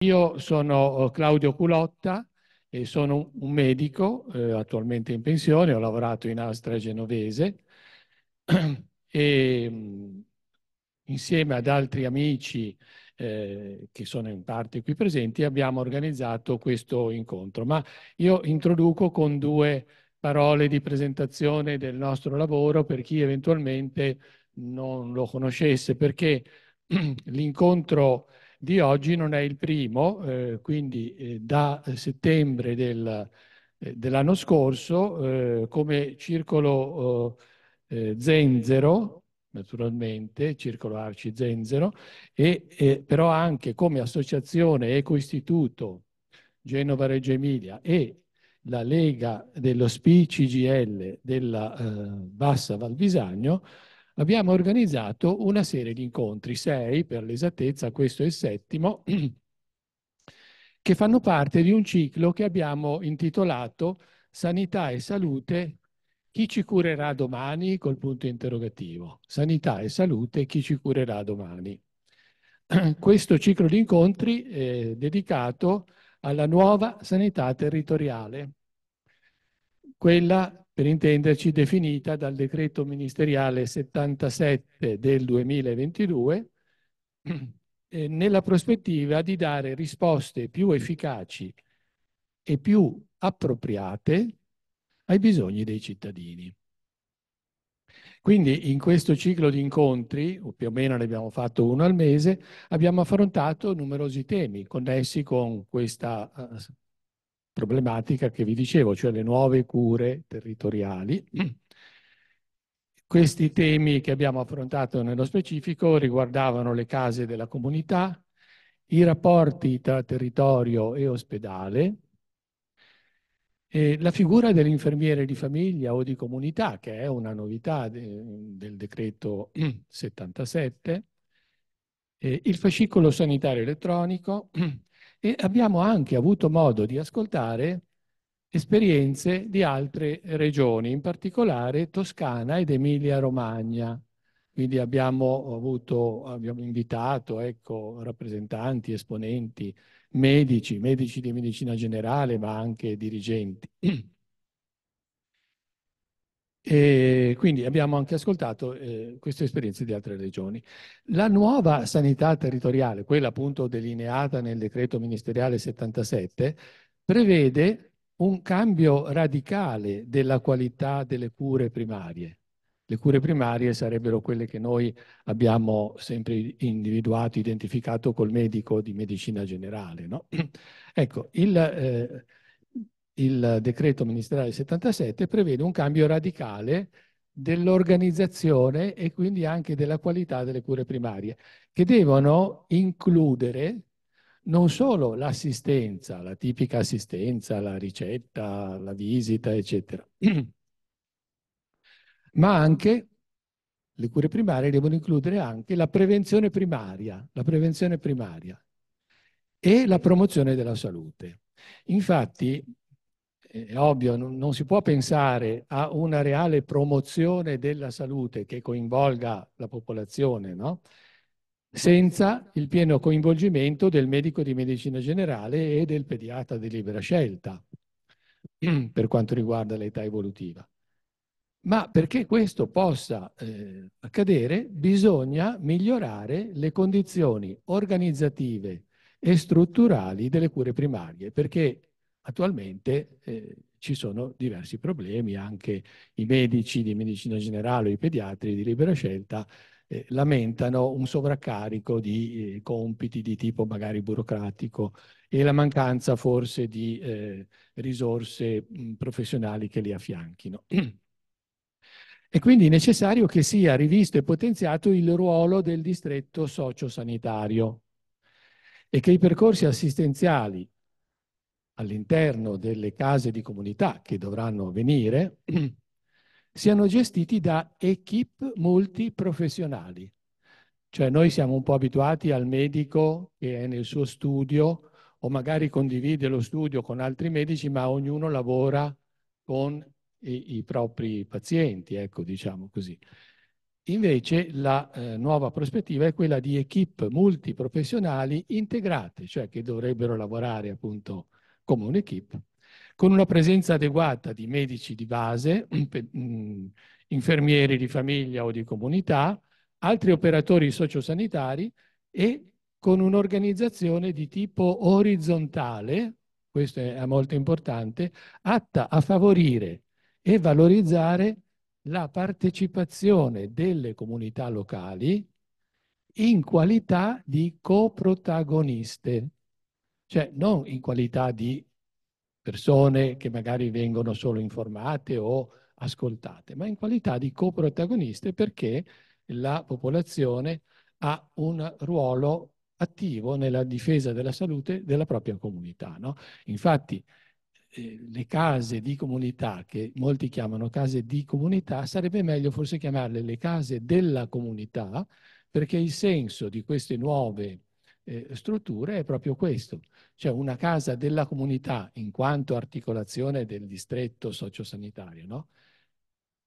Io sono eh, Claudio Culotta e sono un medico eh, attualmente in pensione, ho lavorato in Astra Genovese e mm, insieme ad altri amici eh, che sono in parte qui presenti abbiamo organizzato questo incontro. Ma io introduco con due parole di presentazione del nostro lavoro per chi eventualmente non lo conoscesse perché l'incontro di oggi non è il primo, eh, quindi eh, da settembre del, eh, dell'anno scorso eh, come circolo eh, zenzero, naturalmente, circolo arci zenzero, e, eh, però anche come associazione Ecoistituto Genova Reggio Emilia e la Lega dello SPI CGL della Bassa Valbisagno, abbiamo organizzato una serie di incontri, sei per l'esattezza, questo è il settimo, che fanno parte di un ciclo che abbiamo intitolato Sanità e Salute, chi ci curerà domani col punto interrogativo. Sanità e Salute, chi ci curerà domani. Questo ciclo di incontri è dedicato alla nuova sanità territoriale, quella per intenderci definita dal decreto ministeriale 77 del 2022, eh, nella prospettiva di dare risposte più efficaci e più appropriate ai bisogni dei cittadini. Quindi in questo ciclo di incontri, o più o meno ne abbiamo fatto uno al mese, abbiamo affrontato numerosi temi connessi con questa eh, problematica che vi dicevo, cioè le nuove cure territoriali. Mm. Questi temi che abbiamo affrontato nello specifico riguardavano le case della comunità, i rapporti tra territorio e ospedale, e la figura dell'infermiere di famiglia o di comunità, che è una novità de del decreto 77, mm. il fascicolo sanitario elettronico, mm e abbiamo anche avuto modo di ascoltare esperienze di altre regioni, in particolare Toscana ed Emilia-Romagna. Quindi abbiamo, avuto, abbiamo invitato ecco, rappresentanti, esponenti, medici, medici di medicina generale, ma anche dirigenti. E quindi abbiamo anche ascoltato eh, queste esperienze di altre regioni. La nuova sanità territoriale, quella appunto delineata nel decreto ministeriale 77, prevede un cambio radicale della qualità delle cure primarie. Le cure primarie sarebbero quelle che noi abbiamo sempre individuato, identificato col medico di medicina generale. No? Ecco, il, eh, il decreto ministeriale 77 prevede un cambio radicale dell'organizzazione e quindi anche della qualità delle cure primarie, che devono includere non solo l'assistenza, la tipica assistenza, la ricetta, la visita, eccetera, ma anche le cure primarie devono includere anche la prevenzione primaria, la prevenzione primaria e la promozione della salute. Infatti, è ovvio, non, non, si può pensare a una reale promozione della salute che coinvolga la popolazione, no? senza il pieno coinvolgimento del medico di medicina generale e del pediatra di libera scelta per quanto riguarda l'età evolutiva. Ma perché questo possa eh, accadere bisogna migliorare le condizioni organizzative e strutturali delle cure primarie, perché Attualmente eh, ci sono diversi problemi, anche i medici di medicina generale, i pediatri di libera scelta eh, lamentano un sovraccarico di eh, compiti di tipo magari burocratico e la mancanza forse di eh, risorse mh, professionali che li affianchino. È quindi necessario che sia rivisto e potenziato il ruolo del distretto sociosanitario e che i percorsi assistenziali all'interno delle case di comunità che dovranno venire, siano gestiti da equip multiprofessionali. Cioè noi siamo un po' abituati al medico che è nel suo studio o magari condivide lo studio con altri medici, ma ognuno lavora con i, i propri pazienti, ecco diciamo così. Invece la eh, nuova prospettiva è quella di equip multiprofessionali integrate, cioè che dovrebbero lavorare appunto come un'equipe, con una presenza adeguata di medici di base, mm, mm, infermieri di famiglia o di comunità, altri operatori sociosanitari e con un'organizzazione di tipo orizzontale, questo è molto importante, atta a favorire e valorizzare la partecipazione delle comunità locali in qualità di coprotagoniste cioè non in qualità di persone che magari vengono solo informate o ascoltate, ma in qualità di coprotagoniste perché la popolazione ha un ruolo attivo nella difesa della salute della propria comunità. No? Infatti eh, le case di comunità, che molti chiamano case di comunità, sarebbe meglio forse chiamarle le case della comunità, perché il senso di queste nuove eh, strutture è proprio questo, cioè una casa della comunità in quanto articolazione del distretto sociosanitario, no?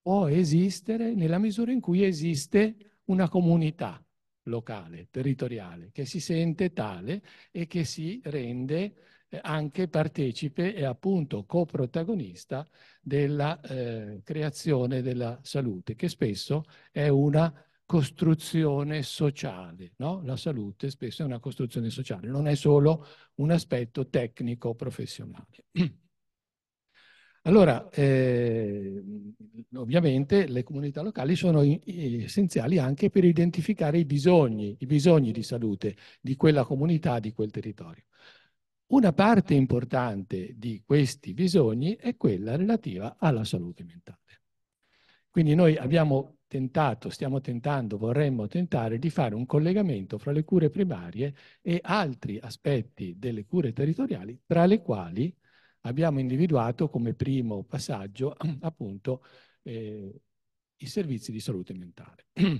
può esistere nella misura in cui esiste una comunità locale, territoriale, che si sente tale e che si rende eh, anche partecipe e appunto coprotagonista della eh, creazione della salute, che spesso è una costruzione sociale. No? La salute spesso è una costruzione sociale, non è solo un aspetto tecnico professionale. Allora, eh, ovviamente le comunità locali sono essenziali anche per identificare i bisogni, i bisogni di salute di quella comunità, di quel territorio. Una parte importante di questi bisogni è quella relativa alla salute mentale. Quindi noi abbiamo tentato, stiamo tentando, vorremmo tentare di fare un collegamento fra le cure primarie e altri aspetti delle cure territoriali, tra le quali abbiamo individuato come primo passaggio appunto eh, i servizi di salute mentale. e,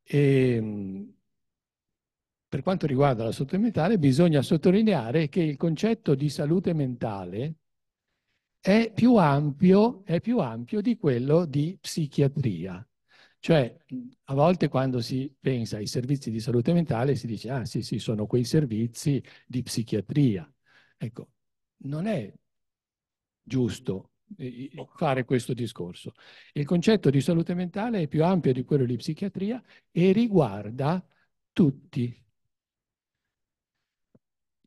ehm, per quanto riguarda la salute mentale, bisogna sottolineare che il concetto di salute mentale è più ampio, è più ampio di quello di psichiatria. Cioè, a volte quando si pensa ai servizi di salute mentale si dice, ah sì, sì, sono quei servizi di psichiatria. Ecco, non è giusto eh, fare questo discorso. Il concetto di salute mentale è più ampio di quello di psichiatria e riguarda tutti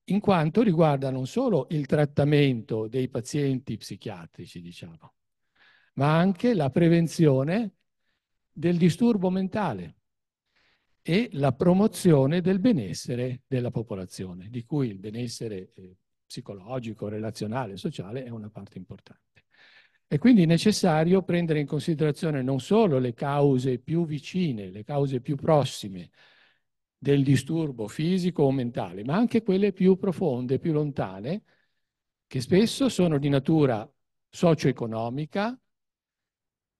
in quanto riguarda non solo il trattamento dei pazienti psichiatrici, diciamo, ma anche la prevenzione del disturbo mentale e la promozione del benessere della popolazione, di cui il benessere eh, psicologico, relazionale, sociale è una parte importante. È quindi necessario prendere in considerazione non solo le cause più vicine, le cause più prossime del disturbo fisico o mentale, ma anche quelle più profonde, più lontane, che spesso sono di natura socio-economica,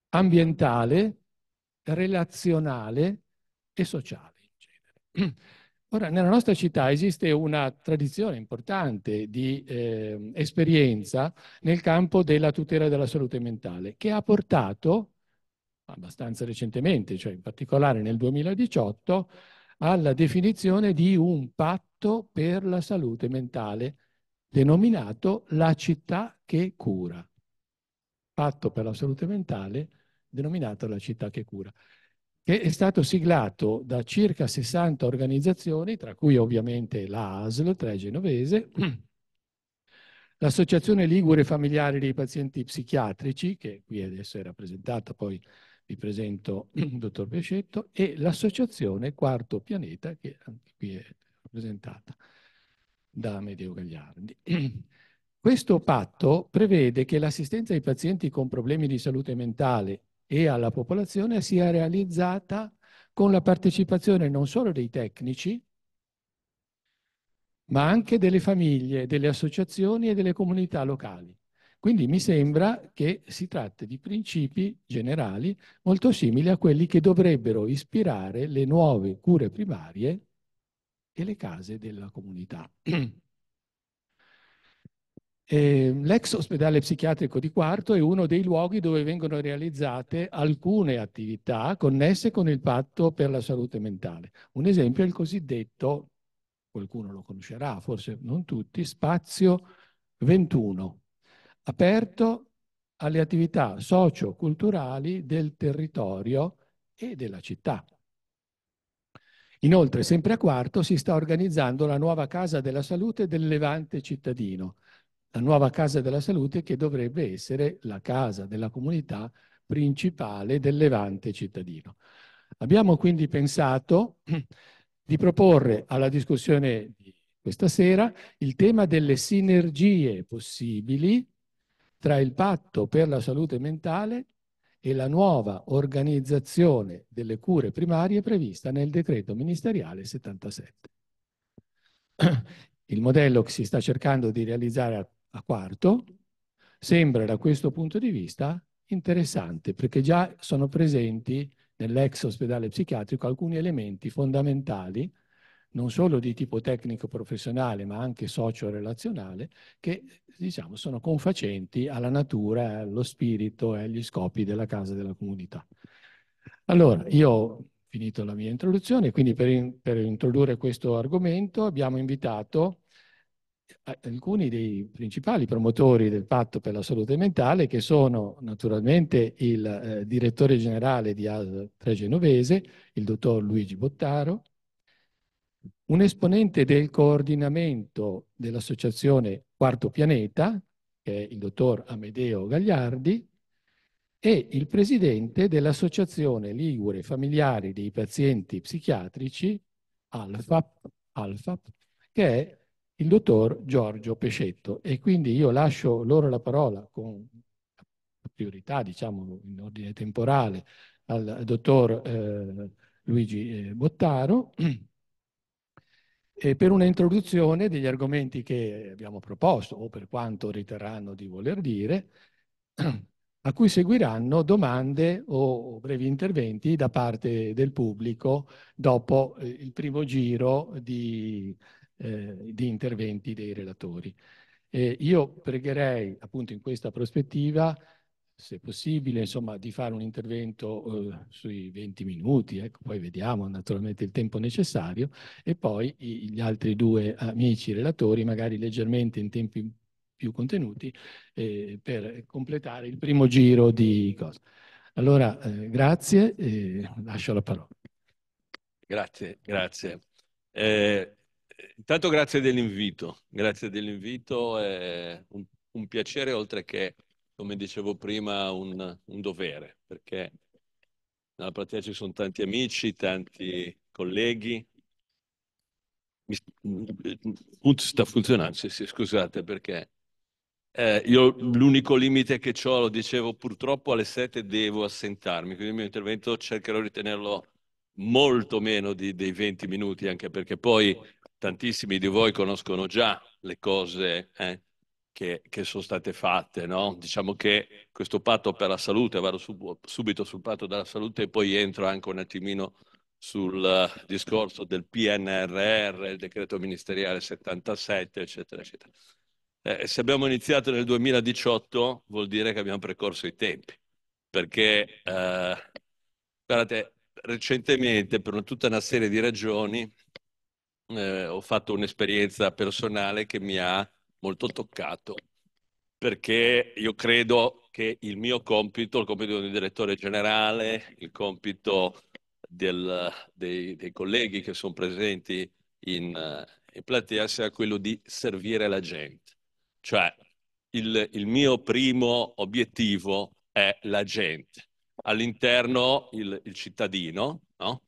ambientale, relazionale e sociale Ora, nella nostra città esiste una tradizione importante di eh, esperienza nel campo della tutela della salute mentale, che ha portato, abbastanza recentemente, cioè in particolare nel 2018, alla definizione di un patto per la salute mentale denominato la città che cura. Patto per la salute mentale denominato la città che cura, che è stato siglato da circa 60 organizzazioni, tra cui ovviamente l'ASL, tre genovese, l'Associazione Ligure Familiari dei Pazienti Psichiatrici, che qui adesso è rappresentata poi vi presento il dottor Piacetto, e l'associazione Quarto Pianeta, che anche qui è rappresentata da Medeo Gagliardi. Questo patto prevede che l'assistenza ai pazienti con problemi di salute mentale e alla popolazione sia realizzata con la partecipazione non solo dei tecnici, ma anche delle famiglie, delle associazioni e delle comunità locali. Quindi mi sembra che si tratti di principi generali molto simili a quelli che dovrebbero ispirare le nuove cure primarie e le case della comunità. Ehm, l'ex ospedale psichiatrico di Quarto è uno dei luoghi dove vengono realizzate alcune attività connesse con il patto per la salute mentale. Un esempio è il cosiddetto, qualcuno lo conoscerà, forse non tutti, spazio 21, aperto alle attività socio-culturali del territorio e della città. Inoltre, sempre a quarto, si sta organizzando la nuova Casa della Salute del Levante cittadino, la nuova Casa della Salute che dovrebbe essere la casa della comunità principale del Levante cittadino. Abbiamo quindi pensato di proporre alla discussione di questa sera il tema delle sinergie possibili tra il patto per la salute mentale e la nuova organizzazione delle cure primarie prevista nel decreto ministeriale 77. Il modello che si sta cercando di realizzare a, quarto sembra da questo punto di vista interessante perché già sono presenti nell'ex ospedale psichiatrico alcuni elementi fondamentali non solo di tipo tecnico professionale ma anche socio-relazionale che diciamo, sono confacenti alla natura, allo spirito e agli scopi della casa e della comunità. Allora, io ho finito la mia introduzione, quindi per, in, per introdurre questo argomento abbiamo invitato eh, alcuni dei principali promotori del patto per la salute mentale che sono naturalmente il eh, direttore generale di AS 3 Genovese, il dottor Luigi Bottaro, un esponente del coordinamento dell'associazione Quarto Pianeta, che è il dottor Amedeo Gagliardi, e il presidente dell'associazione Ligure Familiari dei Pazienti Psichiatrici, ALFAP, ALFAP che è il dottor Giorgio Pescetto. E quindi io lascio loro la parola con priorità, diciamo in ordine temporale, al dottor eh, Luigi eh, Bottaro eh, per un'introduzione degli argomenti che abbiamo proposto o per quanto riterranno di voler dire, a cui seguiranno domande o brevi interventi da parte del pubblico dopo eh, il primo giro di, eh, di interventi dei relatori. io pregherei appunto in questa prospettiva se possibile, insomma, di fare un intervento eh, sui 20 minuti, ecco, poi vediamo naturalmente il tempo necessario, e poi i, gli altri due amici relatori, magari leggermente in tempi più contenuti, eh, per completare il primo giro di cose. Allora, eh, grazie e lascio la parola. Grazie, grazie. Eh, intanto grazie dell'invito, grazie dell'invito, è un, un piacere oltre che come dicevo prima, un, un dovere, perché nella platea ci sono tanti amici, tanti colleghi. Mi, sta funzionando, sì, sì, scusate perché eh, io l'unico limite che ho, lo dicevo purtroppo, alle sette devo assentarmi, quindi il mio intervento cercherò di tenerlo molto meno di, dei 20 minuti, anche perché poi tantissimi di voi conoscono già le cose eh, che, che sono state fatte. No? Diciamo che questo patto per la salute, vado sub, subito sul patto della salute e poi entro anche un attimino sul eh, discorso del PNRR, il decreto ministeriale 77, eccetera, eccetera. Eh, se abbiamo iniziato nel 2018 vuol dire che abbiamo precorso i tempi, perché eh, guardate, recentemente per tutta una serie di ragioni eh, ho fatto un'esperienza personale che mi ha molto toccato perché io credo che il mio compito, il compito del direttore generale, il compito del, dei, dei, colleghi che sono presenti in, in, platea sia quello di servire la gente. Cioè il, il mio primo obiettivo è la gente. All'interno il, il cittadino, no?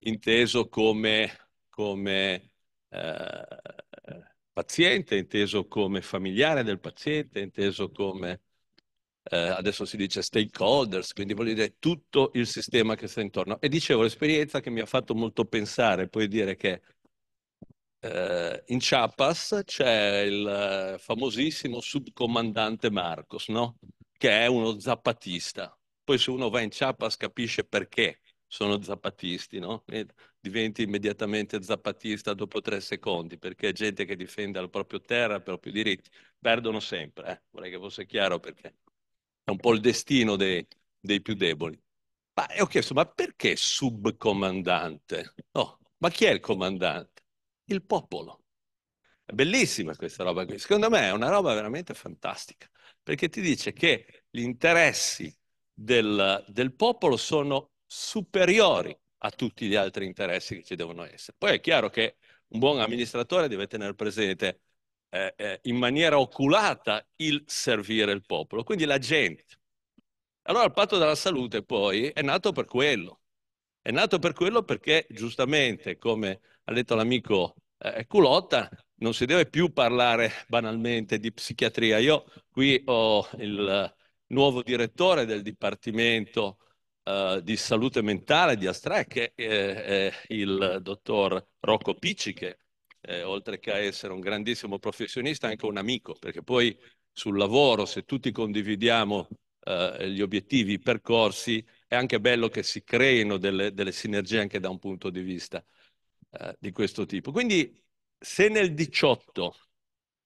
inteso come, come eh, paziente, inteso come familiare del paziente, inteso come eh, adesso si dice stakeholders, quindi vuol dire tutto il sistema che sta intorno. E dicevo, l'esperienza che mi ha fatto molto pensare, puoi dire che eh, in Chiapas c'è il eh, famosissimo subcomandante Marcos, no? che è uno zapatista. Poi se uno va in Chiapas capisce perché sono zapatisti, no? diventi immediatamente zappatista dopo tre secondi, perché gente che difende la propria terra, i propri diritti, perdono sempre. Eh? Vorrei che fosse chiaro perché è un po' il destino dei, dei più deboli. Ma ho chiesto, ma perché subcomandante? No, oh, ma chi è il comandante? Il popolo. È bellissima questa roba qui. Secondo me è una roba veramente fantastica, perché ti dice che gli interessi del, del popolo sono superiori a tutti gli altri interessi che ci devono essere. Poi è chiaro che un buon amministratore deve tenere presente eh, eh, in maniera oculata il servire il popolo, quindi la gente. Allora il patto della salute poi è nato per quello. È nato per quello perché giustamente, come ha detto l'amico eh, Culotta, non si deve più parlare banalmente di psichiatria. Io qui ho il nuovo direttore del Dipartimento eh, di salute mentale di Astra, che è, eh, è il dottor Rocco Picci, che eh, oltre che a essere un grandissimo professionista, è anche un amico, perché poi sul lavoro, se tutti condividiamo eh, gli obiettivi, i percorsi, è anche bello che si creino delle, delle sinergie anche da un punto di vista eh, di questo tipo. Quindi se nel 18,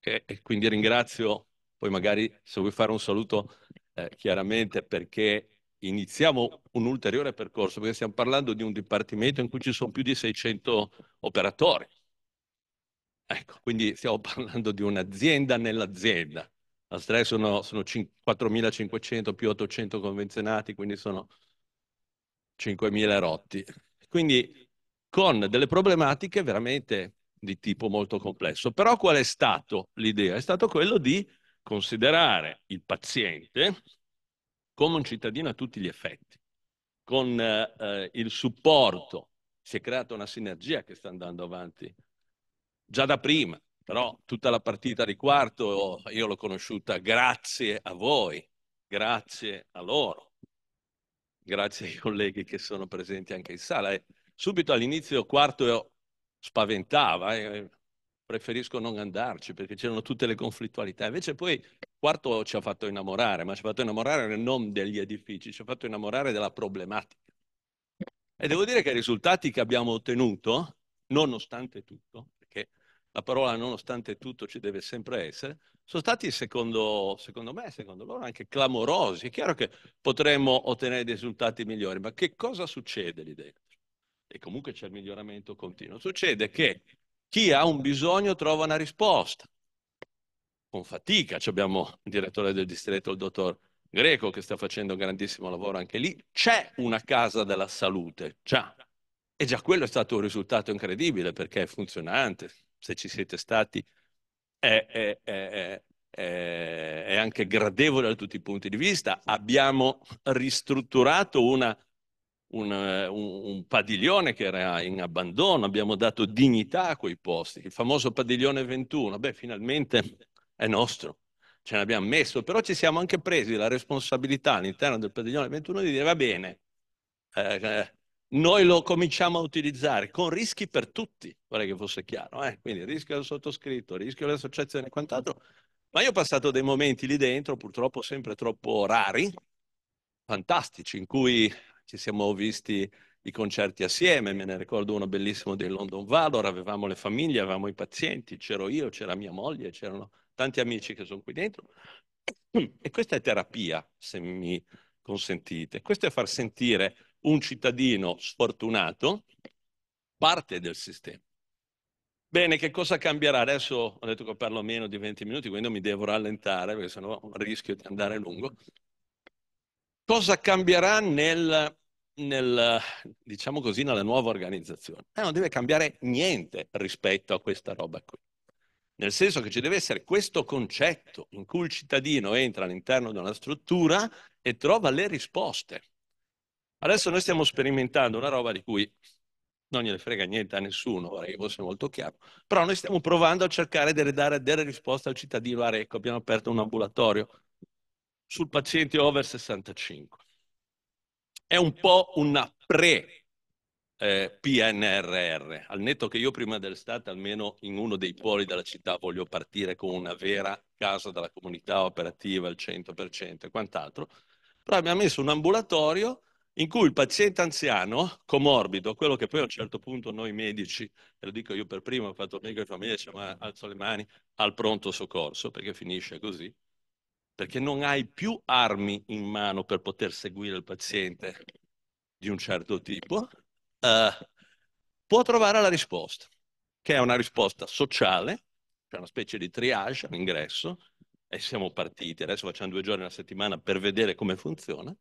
e, e quindi ringrazio, poi magari se vuoi fare un saluto eh, chiaramente perché iniziamo un ulteriore percorso, perché stiamo parlando di un dipartimento in cui ci sono più di 600 operatori. Ecco, quindi stiamo parlando di un'azienda nell'azienda. A Strea sono, sono 4.500 più 800 convenzionati, quindi sono 5.000 rotti. Quindi con delle problematiche veramente di tipo molto complesso. Però qual è stato l'idea? È stato quello di considerare il paziente come un cittadino a tutti gli effetti, con eh, eh, il supporto. Si è creata una sinergia che sta andando avanti già da prima, però tutta la partita di quarto io l'ho conosciuta grazie a voi, grazie a loro, grazie ai colleghi che sono presenti anche in sala. E subito all'inizio quarto spaventava, eh, preferisco non andarci perché c'erano tutte le conflittualità. Invece poi quarto ci ha fatto innamorare, ma ci ha fatto innamorare non degli edifici, ci ha fatto innamorare della problematica. E devo dire che i risultati che abbiamo ottenuto, nonostante tutto, perché la parola nonostante tutto ci deve sempre essere, sono stati secondo, secondo me, secondo loro, anche clamorosi. È chiaro che potremmo ottenere dei risultati migliori, ma che cosa succede lì dentro? E comunque c'è il miglioramento continuo. Succede che chi ha un bisogno trova una risposta. Con fatica, abbiamo il direttore del distretto, il dottor Greco, che sta facendo un grandissimo lavoro anche lì. C'è una casa della salute, già. E già quello è stato un risultato incredibile perché è funzionante. Se ci siete stati, è, è, è, è anche gradevole da tutti i punti di vista. Abbiamo ristrutturato una un, eh, un, un, padiglione che era in abbandono, abbiamo dato dignità a quei posti, il famoso padiglione 21, beh finalmente è nostro, ce l'abbiamo messo, però ci siamo anche presi la responsabilità all'interno del padiglione 21 di dire va bene, eh, cioè, noi lo cominciamo a utilizzare con rischi per tutti, vorrei che fosse chiaro, eh? quindi rischio del sottoscritto, rischio dell'associazione e quant'altro, ma io ho passato dei momenti lì dentro, purtroppo sempre troppo rari, fantastici, in cui ci siamo visti i concerti assieme, me ne ricordo uno bellissimo dei London Valor, avevamo le famiglie, avevamo i pazienti, c'ero io, c'era mia moglie, c'erano tanti amici che sono qui dentro. E questa è terapia, se mi consentite. Questo è far sentire un cittadino sfortunato parte del sistema. Bene, che cosa cambierà? Adesso ho detto che parlo meno di 20 minuti, quindi mi devo rallentare perché sennò rischio di andare lungo. Cosa cambierà nel nel, diciamo così, nella nuova organizzazione. Eh, non deve cambiare niente rispetto a questa roba qui. Nel senso che ci deve essere questo concetto in cui il cittadino entra all'interno di una struttura e trova le risposte. Adesso noi stiamo sperimentando una roba di cui non gliene frega niente a nessuno, vorrei che fosse molto chiaro, però noi stiamo provando a cercare di dare delle risposte al cittadino a ah, Recco. Abbiamo aperto un ambulatorio sul paziente over 65 è un po' una pre eh, PNRR. Al netto che io prima dell'estate, almeno in uno dei poli della città, voglio partire con una vera casa della comunità operativa al 100% e quant'altro. Però abbiamo messo un ambulatorio in cui il paziente anziano, comorbido, quello che poi a un certo punto noi medici, e lo dico io per primo, ho fatto amico di famiglia, diciamo, alzo le mani al pronto soccorso, perché finisce così, perché non hai più armi in mano per poter seguire il paziente di un certo tipo, eh, può trovare la risposta, che è una risposta sociale, cioè una specie di triage all'ingresso, e siamo partiti, adesso facciamo due giorni alla settimana per vedere come funziona. Il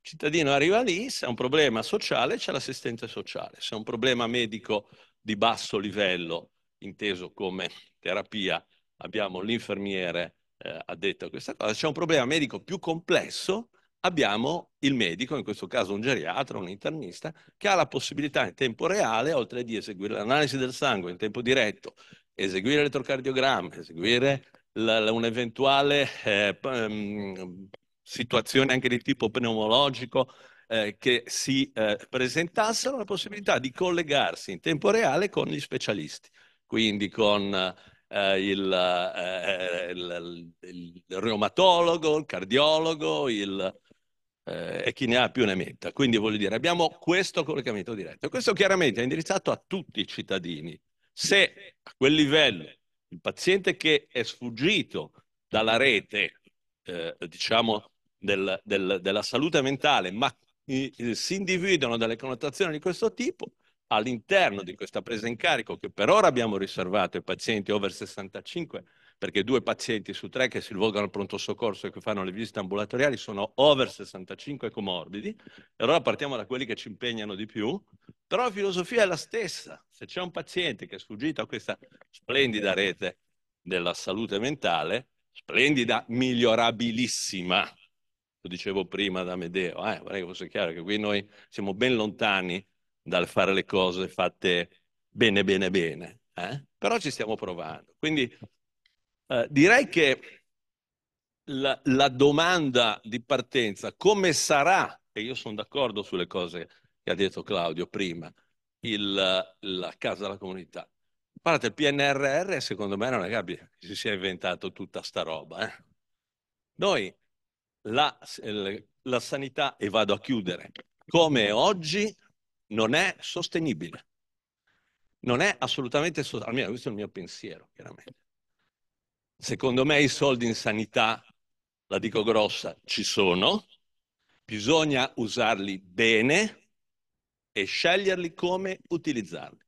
cittadino arriva lì, se ha un problema sociale c'è l'assistenza sociale, se ha un problema medico di basso livello, inteso come terapia, abbiamo l'infermiere eh, addetto a questa cosa, c'è un problema medico più complesso, abbiamo il medico, in questo caso un geriatra, un internista, che ha la possibilità in tempo reale, oltre di eseguire l'analisi del sangue in tempo diretto, eseguire l'elettrocardiogramma, eseguire un'eventuale eh, um, situazione anche di tipo pneumologico eh, che si eh, presentassero, la possibilità di collegarsi in tempo reale con gli specialisti, quindi con eh, il, eh, il, il, reumatologo, il cardiologo, il, eh, e chi ne ha più ne metta. Quindi voglio dire, abbiamo questo collegamento diretto. Questo chiaramente è indirizzato a tutti i cittadini. Se a quel livello il paziente che è sfuggito dalla rete, eh, diciamo, del, del, della salute mentale, ma si individuano delle connotazioni di questo tipo, all'interno di questa presa in carico che per ora abbiamo riservato ai pazienti over 65, perché due pazienti su tre che si rivolgono al pronto soccorso e che fanno le visite ambulatoriali sono over 65 comorbidi, e allora partiamo da quelli che ci impegnano di più, però la filosofia è la stessa, se c'è un paziente che è sfuggito a questa splendida rete della salute mentale, splendida, migliorabilissima, lo dicevo prima da Medeo, eh, vorrei che fosse chiaro che qui noi siamo ben lontani dal fare le cose fatte bene, bene, bene. Eh? Però ci stiamo provando. Quindi eh, direi che la, la, domanda di partenza, come sarà, e io sono d'accordo sulle cose che ha detto Claudio prima, il, la casa della comunità. Guardate, il PNRR secondo me non è che si sia inventato tutta sta roba. Eh? Noi la, la sanità, e vado a chiudere, come oggi non è sostenibile. Non è assolutamente sostenibile, almeno questo è il mio pensiero, chiaramente. Secondo me i soldi in sanità, la dico grossa, ci sono, bisogna usarli bene e sceglierli come utilizzarli.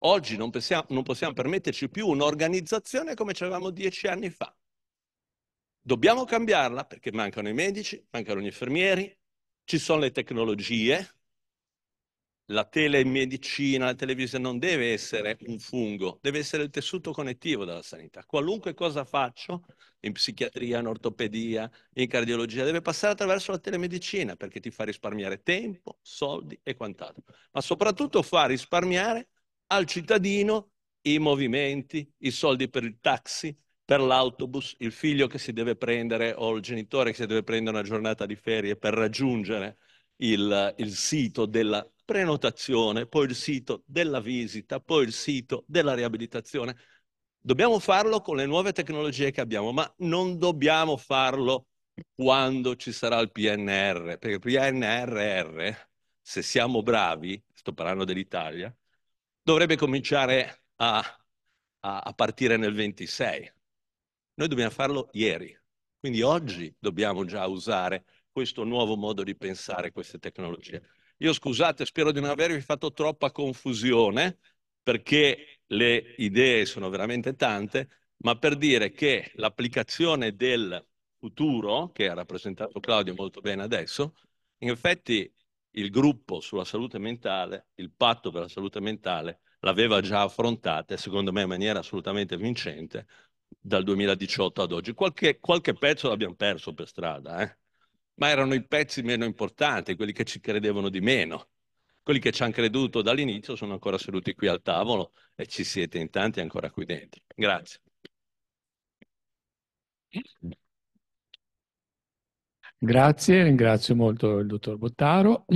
Oggi non possiamo, non possiamo permetterci più un'organizzazione come avevamo dieci anni fa. Dobbiamo cambiarla perché mancano i medici, mancano gli infermieri, ci sono le tecnologie, la telemedicina, la televisione non deve essere un fungo, deve essere il tessuto connettivo della sanità. Qualunque cosa faccio in psichiatria, in ortopedia, in cardiologia, deve passare attraverso la telemedicina perché ti fa risparmiare tempo, soldi e quant'altro. Ma soprattutto fa risparmiare al cittadino i movimenti, i soldi per il taxi, per l'autobus, il figlio che si deve prendere o il genitore che si deve prendere una giornata di ferie per raggiungere il, il sito della prenotazione, poi il sito della visita, poi il sito della riabilitazione. Dobbiamo farlo con le nuove tecnologie che abbiamo, ma non dobbiamo farlo quando ci sarà il PNR, perché il PNRR, se siamo bravi, sto parlando dell'Italia, dovrebbe cominciare a, a, a partire nel 26. Noi dobbiamo farlo ieri, quindi oggi dobbiamo già usare questo nuovo modo di pensare, queste tecnologie. Io scusate, spero di non avervi fatto troppa confusione, perché le idee sono veramente tante, ma per dire che l'applicazione del futuro, che ha rappresentato Claudio molto bene adesso, in effetti il gruppo sulla salute mentale, il patto per la salute mentale, l'aveva già affrontata, secondo me in maniera assolutamente vincente, dal 2018 ad oggi. Qualche, qualche pezzo l'abbiamo perso per strada, eh? ma erano i pezzi meno importanti, quelli che ci credevano di meno. Quelli che ci hanno creduto dall'inizio sono ancora seduti qui al tavolo e ci siete in tanti ancora qui dentro. Grazie. Grazie, ringrazio molto il dottor Bottaro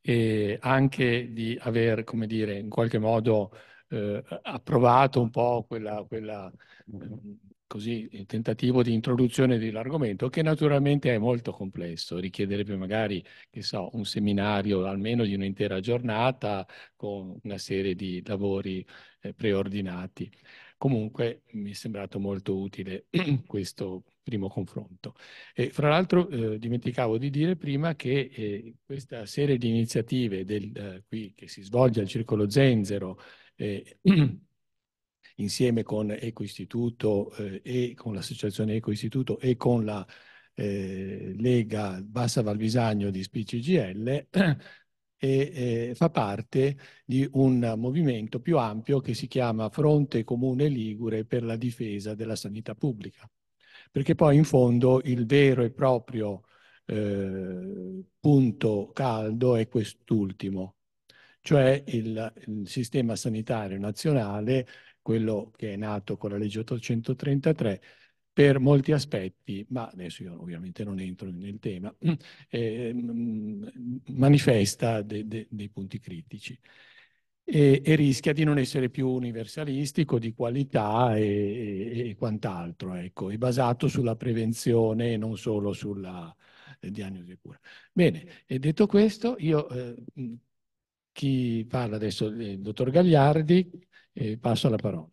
e anche di aver, come dire, in qualche modo eh, approvato un po' quella, quella, mm così il tentativo di introduzione dell'argomento che naturalmente è molto complesso, richiederebbe magari, che so, un seminario almeno di un'intera giornata con una serie di lavori eh, preordinati. Comunque mi è sembrato molto utile questo primo confronto. E, fra l'altro eh, dimenticavo di dire prima che eh, questa serie di iniziative del, eh, qui, che si svolge al Circolo Zenzero eh, insieme con Ecoistituto eh, e con l'associazione Eco Istituto e con la eh, Lega Bassa Valvisagno di SPCGL, e eh, fa parte di un movimento più ampio che si chiama Fronte Comune Ligure per la difesa della sanità pubblica. Perché poi in fondo il vero e proprio eh, punto caldo è quest'ultimo, cioè il, il sistema sanitario nazionale, quello che è nato con la legge 833, per molti aspetti, ma adesso io ovviamente non entro nel tema, eh, mm, manifesta de, de, dei punti critici e, e, rischia di non essere più universalistico, di qualità e, e, e quant'altro, ecco, è basato sulla prevenzione e non solo sulla eh, diagnosi e cura. Bene, detto questo, io eh, chi parla adesso? Il dottor Gagliardi. E passo la parola.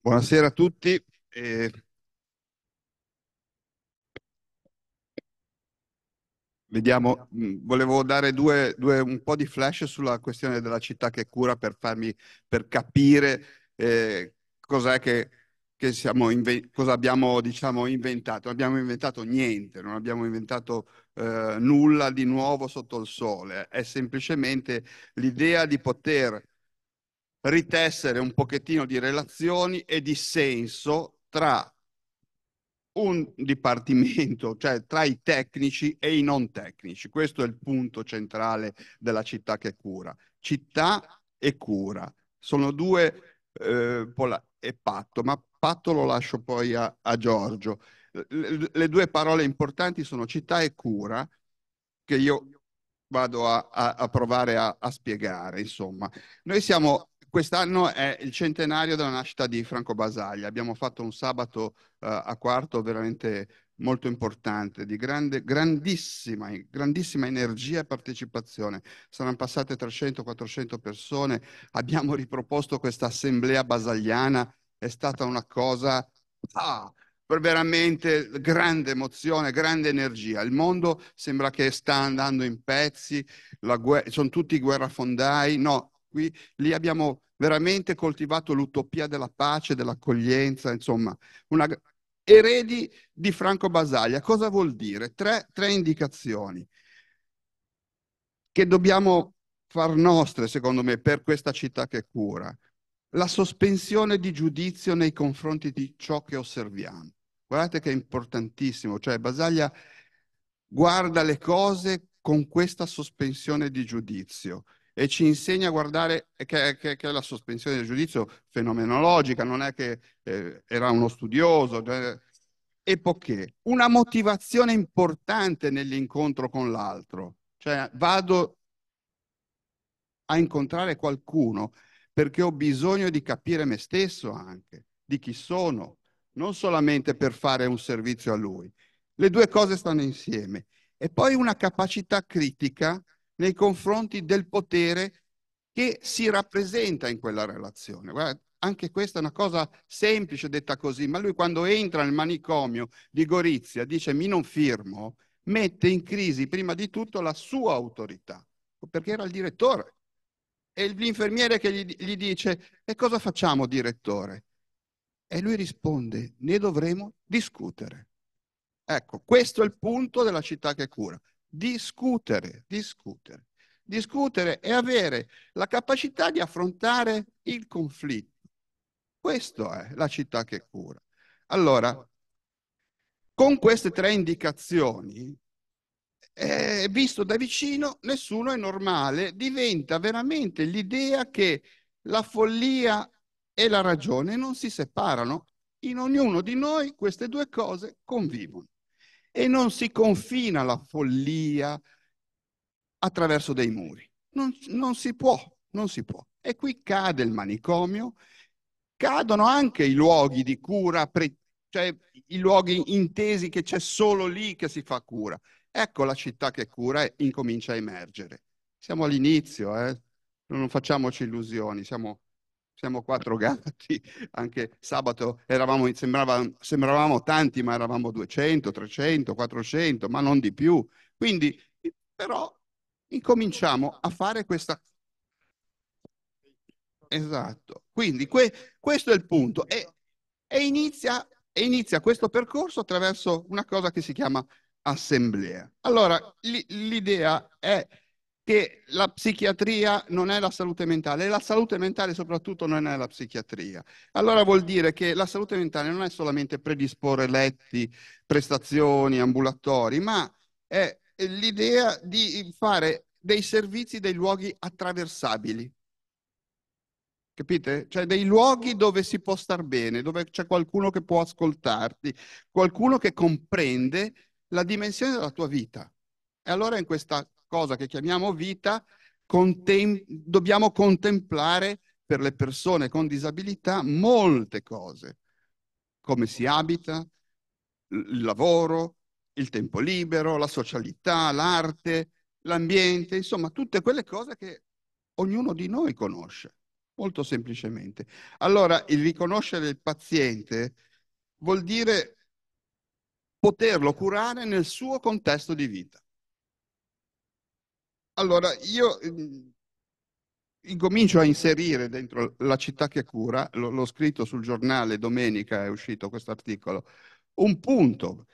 Buonasera a tutti. Eh... Vediamo, mm, volevo dare due, due, un po' di flash sulla questione della città che cura per farmi per capire eh, cos'è che, che siamo cosa abbiamo diciamo, inventato. Non abbiamo inventato niente, non abbiamo inventato eh, nulla di nuovo sotto il sole, è semplicemente l'idea di poter ritessere un pochettino di relazioni e di senso tra un dipartimento, cioè tra i tecnici e i non tecnici. Questo è il punto centrale della città che cura. Città e cura sono due eh, e patto, ma patto lo lascio poi a, a Giorgio le due parole importanti sono città e cura, che io vado a, a, a provare a, a, spiegare, insomma. Noi siamo, quest'anno è il centenario della nascita di Franco Basaglia, abbiamo fatto un sabato uh, a quarto veramente molto importante, di grande, grandissima, grandissima energia e partecipazione. Saranno passate 300-400 persone, abbiamo riproposto questa assemblea basagliana, è stata una cosa... Ah, veramente grande emozione, grande energia. Il mondo sembra che sta andando in pezzi, guerra, sono tutti guerrafondai. No, qui lì abbiamo veramente coltivato l'utopia della pace, dell'accoglienza, insomma, una, eredi di Franco Basaglia. Cosa vuol dire? Tre, tre indicazioni che dobbiamo far nostre, secondo me, per questa città che cura. La sospensione di giudizio nei confronti di ciò che osserviamo. Guardate che è importantissimo, cioè Basaglia guarda le cose con questa sospensione di giudizio e ci insegna a guardare che, che, che è la sospensione di giudizio fenomenologica, non è che eh, era uno studioso, cioè, E epoché, una motivazione importante nell'incontro con l'altro, cioè vado a incontrare qualcuno perché ho bisogno di capire me stesso anche, di chi sono, non solamente per fare un servizio a lui. Le due cose stanno insieme. E poi una capacità critica nei confronti del potere che si rappresenta in quella relazione. Guarda, anche questa è una cosa semplice detta così, ma lui quando entra nel manicomio di Gorizia dice mi non firmo, mette in crisi prima di tutto la sua autorità, perché era il direttore. E l'infermiere che gli, gli dice e cosa facciamo direttore? E lui risponde, ne dovremo discutere. Ecco, questo è il punto della città che cura. Discutere, discutere. Discutere e avere la capacità di affrontare il conflitto. Questa è la città che cura. Allora, con queste tre indicazioni, eh, visto da vicino, nessuno è normale. Diventa veramente l'idea che la follia e la ragione non si separano. In ognuno di noi queste due cose convivono e non si confina la follia attraverso dei muri. Non, non, si può, non si può. E qui cade il manicomio, cadono anche i luoghi di cura, pre, cioè i luoghi intesi che c'è solo lì che si fa cura. Ecco la città che cura e incomincia a emergere. Siamo all'inizio, eh? non facciamoci illusioni, siamo siamo quattro gatti, anche sabato eravamo, sembrava, sembravamo tanti, ma eravamo 200, 300, 400, ma non di più. Quindi, però, incominciamo a fare questa... Esatto, quindi que, questo è il punto. E, e, inizia, e inizia questo percorso attraverso una cosa che si chiama assemblea. Allora, l'idea è che la psichiatria non è la salute mentale e la salute mentale soprattutto non è la psichiatria. Allora vuol dire che la salute mentale non è solamente predisporre letti, prestazioni, ambulatori, ma è l'idea di fare dei servizi, dei luoghi attraversabili. Capite? Cioè dei luoghi dove si può star bene, dove c'è qualcuno che può ascoltarti, qualcuno che comprende la dimensione della tua vita. E allora in questa cosa che chiamiamo vita contem- dobbiamo contemplare per le persone con disabilità molte cose, come si abita, il lavoro, il tempo libero, la socialità, l'arte, l'ambiente, insomma tutte quelle cose che ognuno di noi conosce, molto semplicemente. Allora il riconoscere il paziente vuol dire poterlo curare nel suo contesto di vita. Allora, io mhmm, incomincio a inserire dentro la città che cura, l- l'ho scritto sul giornale, domenica è uscito questo articolo, un punto.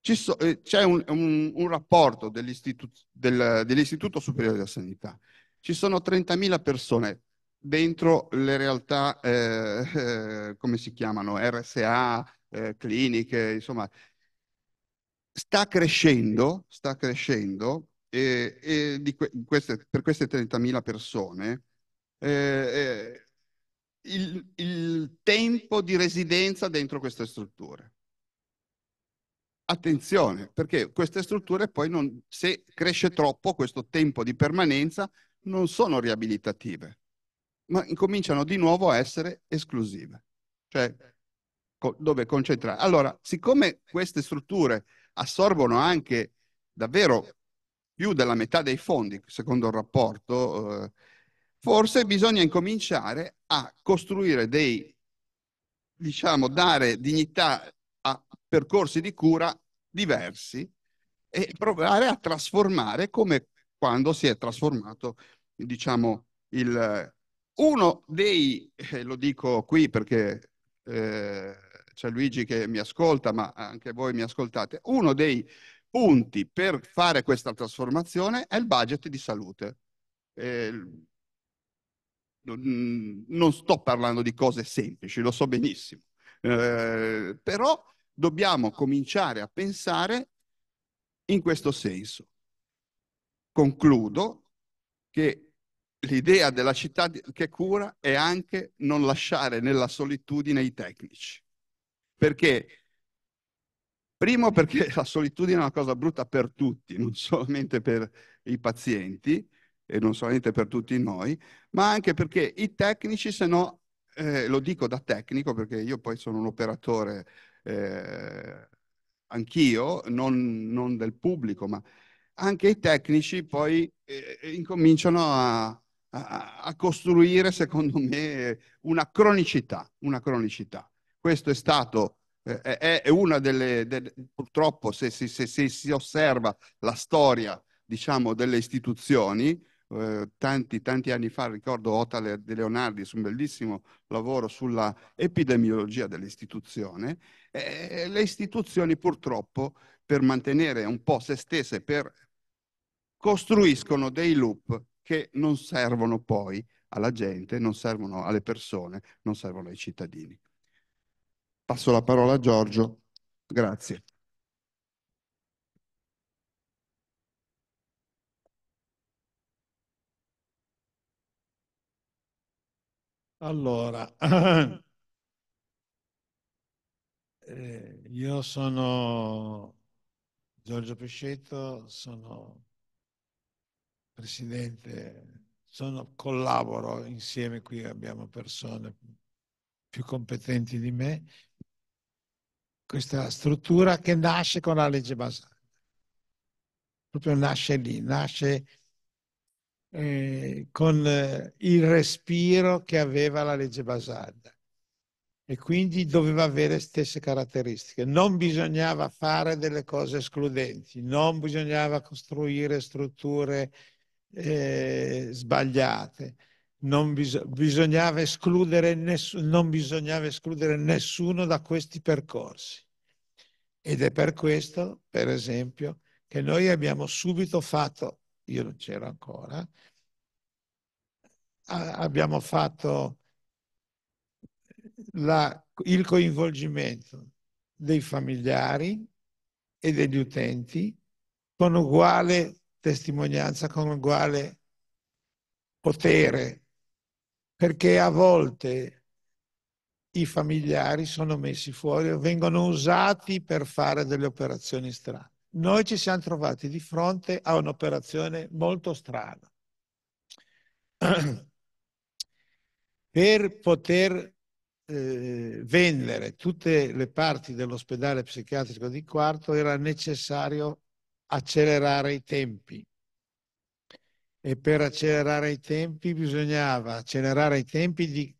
So, eh, c'è un, un, un rapporto dell'Istituto, del, dell'Istituto Superiore della Sanità. Ci sono 30.000 persone dentro le realtà, eh, eh, come si chiamano, RSA, eh, cliniche, insomma. Sta crescendo, sta crescendo e, e que queste, per queste 30.000 persone eh, eh, il, il tempo di residenza dentro queste strutture. Attenzione, perché queste strutture poi, non, se cresce troppo questo tempo di permanenza, non sono riabilitative, ma incominciano di nuovo a essere esclusive. Cioè, dove concentrare. Allora, siccome queste strutture assorbono anche davvero più della metà dei fondi, secondo il rapporto, eh, forse bisogna incominciare a costruire dei, diciamo, dare dignità a percorsi di cura diversi e provare a trasformare come quando si è trasformato, diciamo, il, uno dei, eh, lo dico qui perché eh, c'è Luigi che mi ascolta, ma anche voi mi ascoltate, uno dei punti per fare questa trasformazione è il budget di salute. Eh, non sto parlando di cose semplici, lo so benissimo, eh, però dobbiamo cominciare a pensare in questo senso. Concludo che l'idea della città che cura è anche non lasciare nella solitudine i tecnici, perché Primo perché la solitudine è una cosa brutta per tutti, non solamente per i pazienti e non solamente per tutti noi, ma anche perché i tecnici, se no, eh, lo dico da tecnico perché io poi sono un operatore eh, anch'io, non, non, del pubblico, ma anche i tecnici poi eh, eh incominciano a, a, a, costruire, secondo me, una cronicità, una cronicità. Questo è stato eh, è una delle, delle purtroppo se, se, se, se, si osserva la storia diciamo, delle istituzioni, eh, tanti, tanti anni fa ricordo Otale De Leonardi su un bellissimo lavoro sulla epidemiologia dell'istituzione, eh, eh le istituzioni purtroppo per mantenere un po' se stesse, per, costruiscono dei loop che non servono poi alla gente, non servono alle persone, non servono ai cittadini. Passo la parola a Giorgio. Grazie. Allora, eh, io sono Giorgio Pescetto, sono presidente, sono, collaboro insieme qui, abbiamo persone più competenti di me, questa struttura che nasce con la legge basale. Proprio nasce lì, nasce eh, con eh, il respiro che aveva la legge basale e quindi doveva avere stesse caratteristiche. Non bisognava fare delle cose escludenti, non bisognava costruire strutture eh, sbagliate non bis- bisognava, escludere ness- non bisognava escludere nessuno da questi percorsi. Ed è per questo, per esempio, che noi abbiamo subito fatto, io non c'ero ancora, a- abbiamo fatto la, il coinvolgimento dei familiari e degli utenti con uguale testimonianza, con uguale potere perché a volte i familiari sono messi fuori o vengono usati per fare delle operazioni strane. Noi ci siamo trovati di fronte a un'operazione molto strana. Per poter eh, vendere tutte le parti dell'ospedale psichiatrico di Quarto era necessario accelerare i tempi e per accelerare i tempi bisognava accelerare i tempi di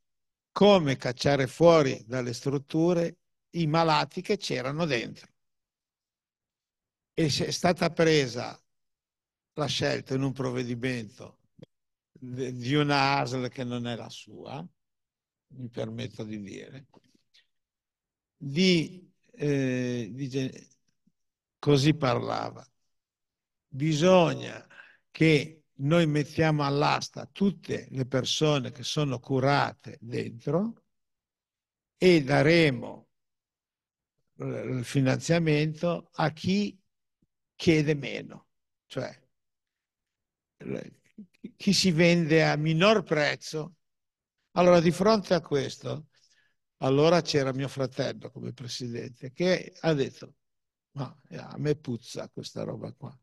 come cacciare fuori dalle strutture i malati che c'erano dentro. E se è stata presa la scelta in un provvedimento di una ASL che non è la sua, mi permetto di dire, di, eh, di, così parlava. Bisogna che noi mettiamo all'asta tutte le persone che sono curate dentro e daremo eh, il finanziamento a chi chiede meno, cioè chi si vende a minor prezzo. Allora, di fronte a questo, allora c'era mio fratello come presidente che ha detto, ma eh, a me puzza questa roba qua.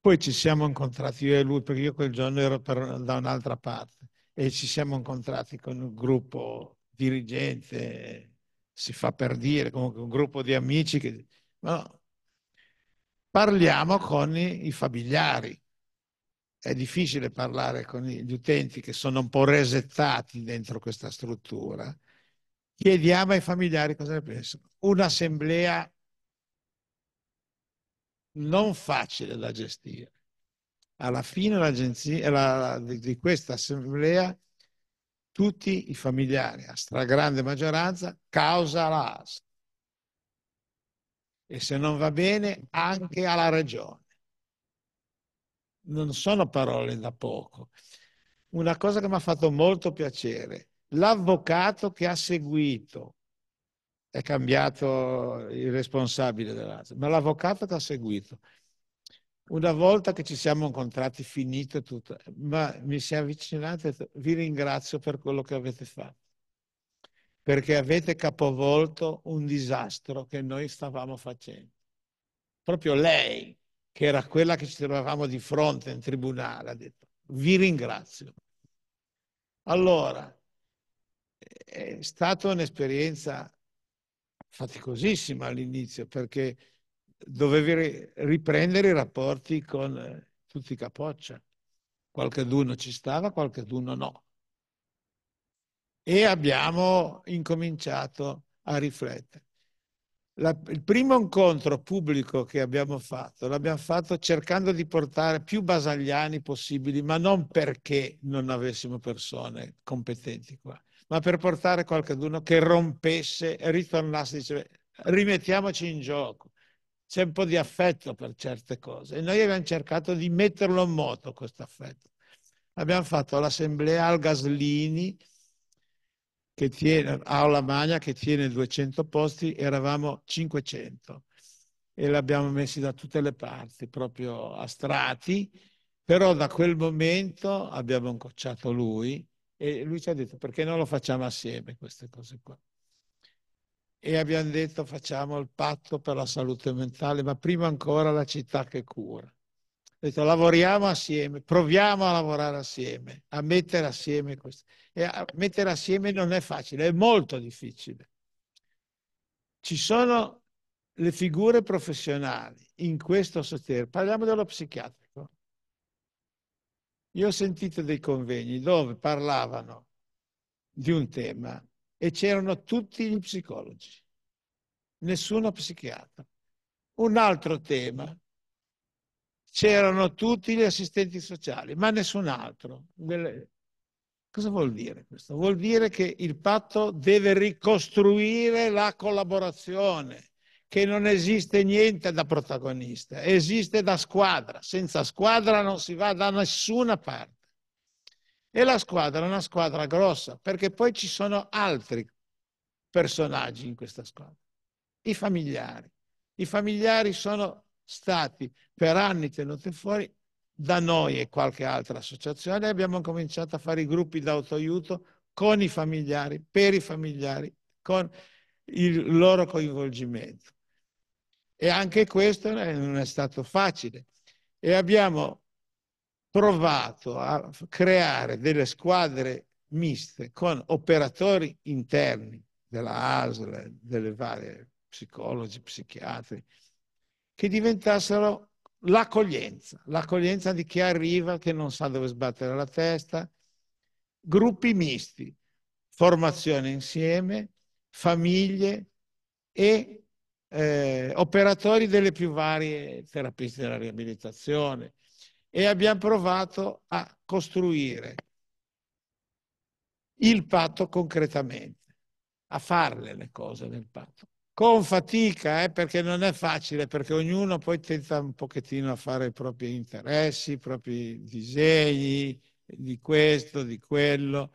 Poi ci siamo incontrati io e lui, perché io quel giorno ero per, da un'altra parte e ci siamo incontrati con un gruppo dirigente, si fa per dire, comunque un gruppo di amici. Che, no, parliamo con i, i familiari. È difficile parlare con gli utenti che sono un po' resettati dentro questa struttura. Chiediamo ai familiari cosa ne pensano. Un'assemblea non facile da gestire. Alla fine la, eh, di questa assemblea tutti i familiari, a stragrande maggioranza, causa la E se non va bene, anche alla regione. Non sono parole da poco. Una cosa che mi ha fatto molto piacere, l'avvocato che ha seguito è cambiato il responsabile dell'ASL, ma l'avvocato ti ha seguito. Una volta che ci siamo incontrati, finito tutto, ma mi si è avvicinato e detto, vi ringrazio per quello che avete fatto, perché avete capovolto un disastro che noi stavamo facendo. Proprio lei, che era quella che ci trovavamo di fronte in tribunale, ha detto, vi ringrazio. Allora, è stata un'esperienza faticosissima all'inizio perché dovevi riprendere i rapporti con eh, tutti i capoccia. Qualcheduno ci stava, qualcheduno no. E abbiamo incominciato a riflettere. La, il primo incontro pubblico che abbiamo fatto, l'abbiamo fatto cercando di portare più basagliani possibili, ma non perché non avessimo persone competenti qua, ma per portare qualcuno che rompesse e ritornasse diceva rimettiamoci in gioco. C'è un po' di affetto per certe cose e noi abbiamo cercato di metterlo in moto questo affetto. Abbiamo fatto l'assemblea al Gaslini, che tiene, a Olamagna, che tiene 200 posti, eravamo 500 e l'abbiamo messi da tutte le parti, proprio a strati, però da quel momento abbiamo incocciato lui e lui ci ha detto perché non lo facciamo assieme queste cose qua. E abbiamo detto facciamo il patto per la salute mentale, ma prima ancora la città che cura. Ho detto lavoriamo assieme, proviamo a lavorare assieme, a mettere assieme questo. E a mettere assieme non è facile, è molto difficile. Ci sono le figure professionali in questo settore, parliamo dello psichiatrico, io ho sentito dei convegni dove parlavano di un tema e c'erano tutti gli psicologi, nessuno psichiatra. Un altro tema, c'erano tutti gli assistenti sociali, ma nessun altro. Cosa vuol dire questo? Vuol dire che il patto deve ricostruire la collaborazione che non esiste niente da protagonista, esiste da squadra. Senza squadra non si va da nessuna parte. E la squadra è una squadra grossa, perché poi ci sono altri personaggi in questa squadra. I familiari. I familiari sono stati per anni tenuti fuori da noi e qualche altra associazione. Abbiamo cominciato a fare i gruppi d'autoaiuto con i familiari, per i familiari, con il loro coinvolgimento. E anche questo non è stato facile. E abbiamo provato a creare delle squadre miste con operatori interni della ASL, delle varie psicologi, psichiatri, che diventassero l'accoglienza, l'accoglienza di chi arriva che non sa dove sbattere la testa, gruppi misti, formazione insieme, famiglie e eh, operatori delle più varie terapie della riabilitazione e abbiamo provato a costruire il patto concretamente, a farle le cose nel patto. Con fatica, eh, perché non è facile, perché ognuno poi tenta un pochettino a fare i propri interessi, i propri disegni, di questo, di quello.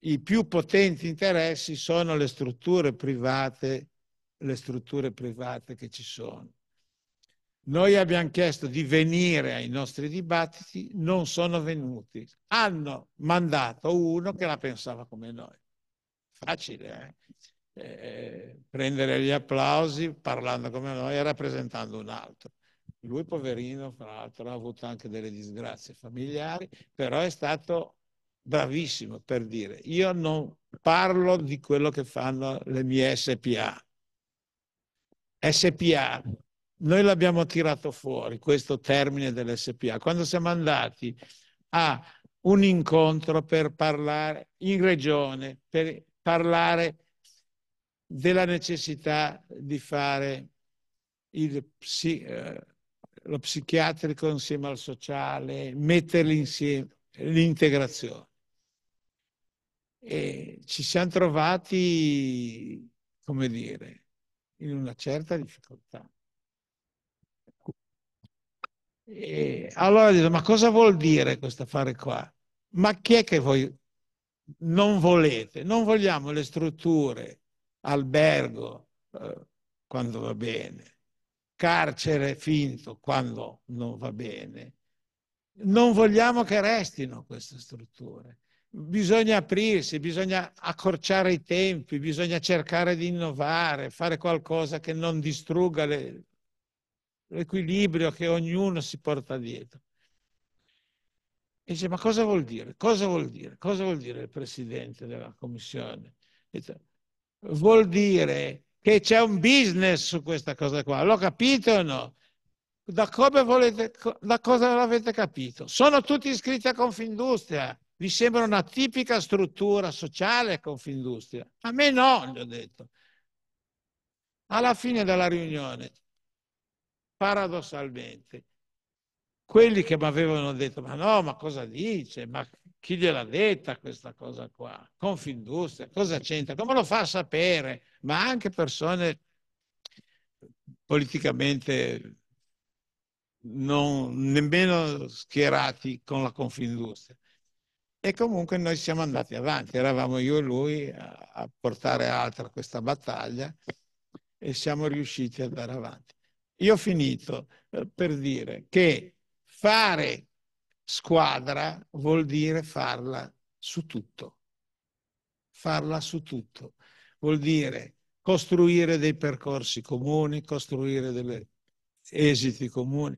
I più potenti interessi sono le strutture private le strutture private che ci sono. Noi abbiamo chiesto di venire ai nostri dibattiti, non sono venuti. Hanno mandato uno che la pensava come noi. Facile, eh? Eh, prendere gli applausi parlando come noi e rappresentando un altro. Lui, poverino, fra l'altro, ha avuto anche delle disgrazie familiari, però è stato bravissimo per dire io non parlo di quello che fanno le mie SPA, SPA, noi l'abbiamo tirato fuori, questo termine dell'SPA, quando siamo andati a un incontro per parlare in regione, per parlare della necessità di fare il psi, eh, lo psichiatrico insieme al sociale, metterli insieme, l'integrazione. E ci siamo trovati, come dire, in una certa difficoltà. E allora dico, ma cosa vuol dire questo affare qua? Ma chi è che voi non volete? Non vogliamo le strutture, albergo, eh, quando va bene, carcere finto, quando non va bene. Non vogliamo che restino queste strutture bisogna aprirsi, bisogna accorciare i tempi, bisogna cercare di innovare, fare qualcosa che non distrugga le, l'equilibrio che ognuno si porta dietro. E dice, ma cosa vuol dire? Cosa vuol dire? Cosa vuol dire il Presidente della Commissione? Dice, vuol dire che c'è un business su questa cosa qua, l'ho capito o no? Da, come volete, da cosa l'avete capito? Sono tutti iscritti a Confindustria, vi sembra una tipica struttura sociale Confindustria. A me no, gli ho detto. Alla fine della riunione, paradossalmente, quelli che mi avevano detto, ma no, ma cosa dice? Ma chi gliel'ha detta questa cosa qua? Confindustria, cosa c'entra? Come lo fa a sapere? Ma anche persone politicamente non nemmeno schierati con la Confindustria. E comunque noi siamo andati avanti, eravamo io e lui a, portare altra questa battaglia e siamo riusciti ad andare avanti. Io ho finito eh, per dire che fare squadra vuol dire farla su tutto. Farla su tutto. Vuol dire costruire dei percorsi comuni, costruire degli esiti comuni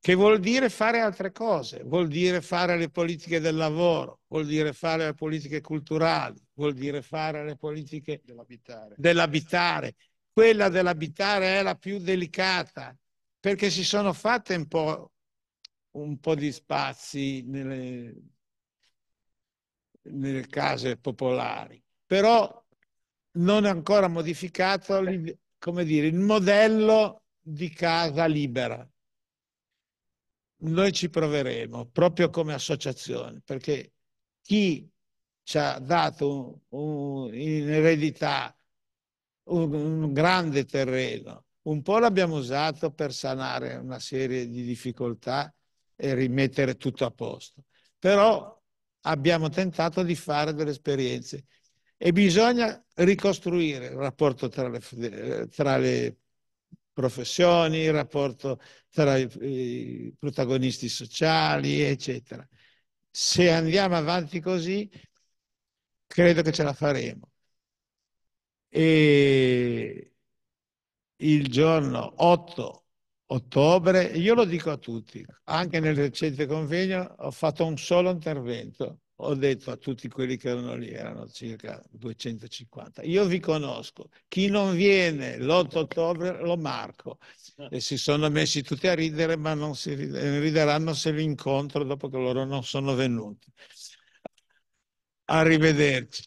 che vuol dire fare altre cose, vuol dire fare le politiche del lavoro, vuol dire fare le politiche culturali, vuol dire fare le politiche dell'abitare. dell'abitare. Quella dell'abitare è la più delicata perché si sono fatte un po', un po di spazi nelle, nelle case popolari, però non è ancora modificato dire, il modello di casa libera noi ci proveremo proprio come associazione, perché chi ci ha dato un, un, in eredità un, un grande terreno, un po' l'abbiamo usato per sanare una serie di difficoltà e rimettere tutto a posto, però abbiamo tentato di fare delle esperienze e bisogna ricostruire il rapporto tra le, tra le professioni, il rapporto tra i, protagonisti sociali, eccetera. Se andiamo avanti così, credo che ce la faremo. E il giorno 8 ottobre, io lo dico a tutti, anche nel recente convegno ho fatto un solo intervento ho detto a tutti quelli che erano lì, erano circa 250, io vi conosco, chi non viene l'8 ottobre lo marco. Eh. E si sono messi tutti a ridere, ma non si eh, rideranno se li incontro dopo che loro non sono venuti. Arrivederci.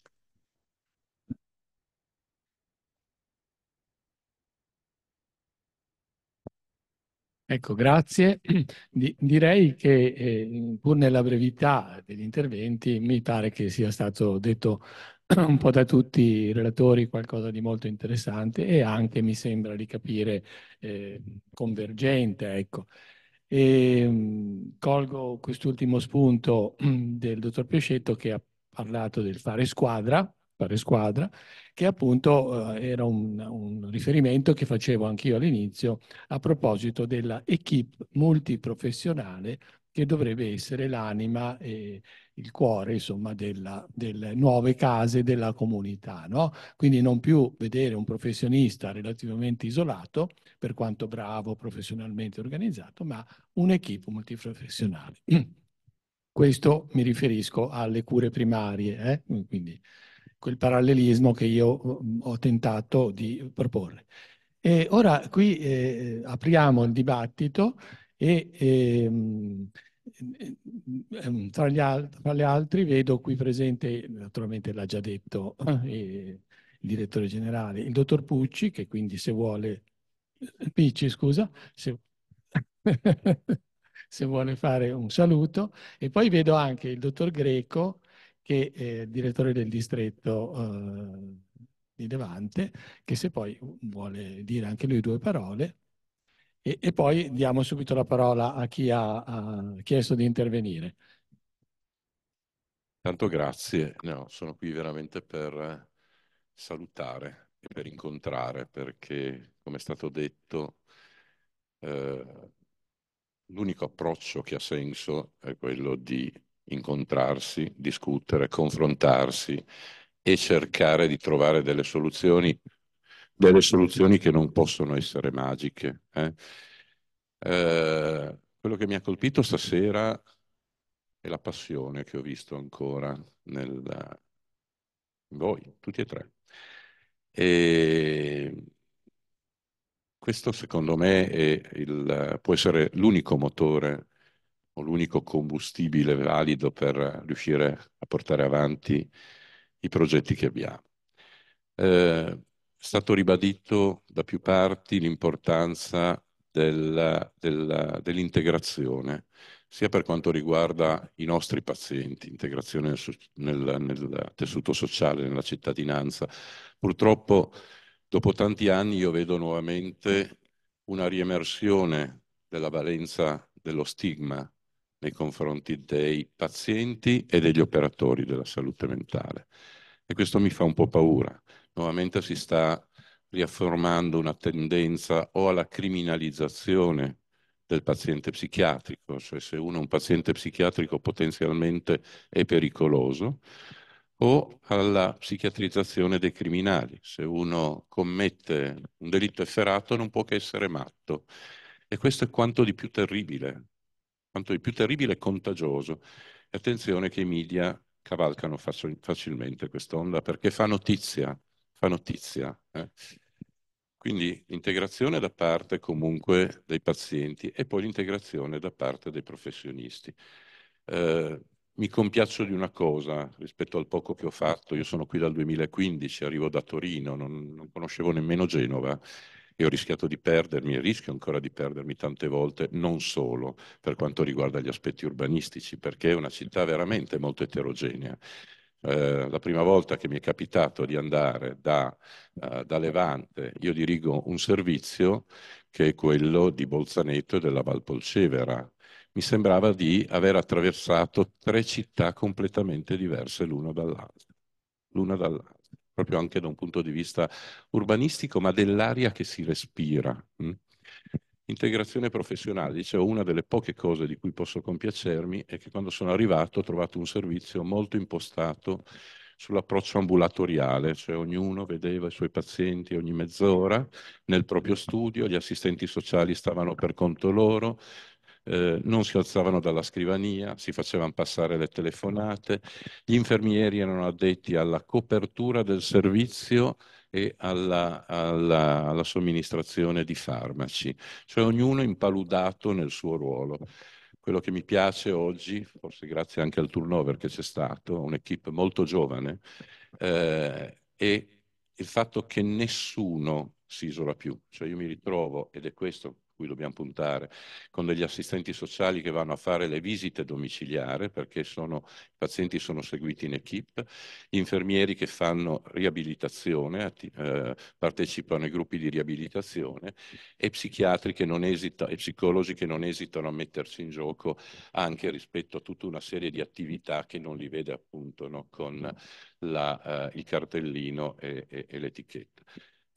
Ecco, grazie. Di, direi che eh, pur nella brevità degli interventi mi pare che sia stato detto un po' da tutti i relatori qualcosa di molto interessante e anche mi sembra di capire eh, convergente. Ecco. E, ehm, mh, colgo quest'ultimo spunto mh, del dottor Pioscetto che ha parlato del fare squadra fare squadra, che appunto eh, era un, un, riferimento che facevo anch'io all'inizio a proposito della equip multiprofessionale che dovrebbe essere l'anima e il cuore, insomma, della, delle nuove case della comunità, no? Quindi non più vedere un professionista relativamente isolato, per quanto bravo, professionalmente organizzato, ma un'equipe multiprofessionale. Questo mi riferisco alle cure primarie, eh? quindi quel parallelismo che io mm, ho tentato di proporre. E ora qui eh, apriamo il dibattito e ehm, eh, mm, tra, al- tra, gli altri vedo qui presente, naturalmente l'ha già detto eh, il direttore generale, il dottor Pucci, che quindi se vuole, eh, Pucci scusa, se... se vuole fare un saluto, e poi vedo anche il dottor Greco che è eh, direttore del distretto eh, di Levante, che se poi vuole dire anche lui due parole. E, e poi diamo subito la parola a chi ha, ha chiesto di intervenire. Tanto grazie, no, sono qui veramente per eh, salutare e per incontrare, perché come è stato detto, eh, l'unico approccio che ha senso è quello di incontrarsi, discutere, confrontarsi e cercare di trovare delle soluzioni, delle soluzioni che non possono essere magiche. Eh? Eh, quello che mi ha colpito stasera è la passione che ho visto ancora nel, in voi, tutti e tre. E questo secondo me il, può essere l'unico motore o l'unico combustibile valido per riuscire a portare avanti i progetti che abbiamo. Eh, è stato ribadito da più parti l'importanza dell'integrazione, sia per quanto riguarda i nostri pazienti, integrazione nel, nel, nel, tessuto sociale, nella cittadinanza. Purtroppo dopo tanti anni io vedo nuovamente una riemersione della valenza dello stigma nei confronti dei pazienti e degli operatori della salute mentale. E questo mi fa un po' paura. Nuovamente si sta riaffermando una tendenza o alla criminalizzazione del paziente psichiatrico, cioè se uno è un paziente psichiatrico potenzialmente è pericoloso, o alla psichiatrizzazione dei criminali. Se uno commette un delitto efferato non può che essere matto. E questo è quanto di più terribile quanto di più terribile e contagioso. E attenzione che i media cavalcano facilmente quest'onda perché fa notizia, fa notizia. Eh? Quindi l'integrazione da parte comunque dei pazienti e poi l'integrazione da parte dei professionisti. Eh, mi compiaccio di una cosa rispetto al poco che ho fatto, io sono qui dal 2015, arrivo da Torino, non, non conoscevo nemmeno Genova, e ho rischiato di perdermi e rischio ancora di perdermi tante volte, non solo per quanto riguarda gli aspetti urbanistici, perché è una città veramente molto eterogenea. Eh, la prima volta che mi è capitato di andare da, eh, da, Levante, io dirigo un servizio che è quello di Bolzaneto e della Valpolcevera. Mi sembrava di aver attraversato tre città completamente diverse l'una dall'altra. L'una dall'altra proprio anche da un punto di vista urbanistico, ma dell'aria che si respira. Mm? Integrazione professionale, dicevo, una delle poche cose di cui posso compiacermi è che quando sono arrivato ho trovato un servizio molto impostato sull'approccio ambulatoriale, cioè ognuno vedeva i suoi pazienti ogni mezz'ora nel proprio studio, gli assistenti sociali stavano per conto loro, eh, non si alzavano dalla scrivania, si facevano passare le telefonate, gli infermieri erano addetti alla copertura del servizio e alla, alla, alla somministrazione di farmaci, cioè ognuno impaludato nel suo ruolo quello che mi piace oggi, forse grazie anche al turnover che c'è stato, un'equipe molto giovane, eh, è il fatto che nessuno si isola più. Cioè io mi ritrovo, ed è questo cui dobbiamo puntare, con degli assistenti sociali che vanno a fare le visite domiciliare perché sono, i pazienti sono seguiti in equip, infermieri che fanno riabilitazione, eh, partecipano ai gruppi di riabilitazione e psichiatri che non esitano, e psicologi che non esitano a mettersi in gioco anche rispetto a tutta una serie di attività che non li vede appunto no, con la, eh, il cartellino e, e, e l'etichetta.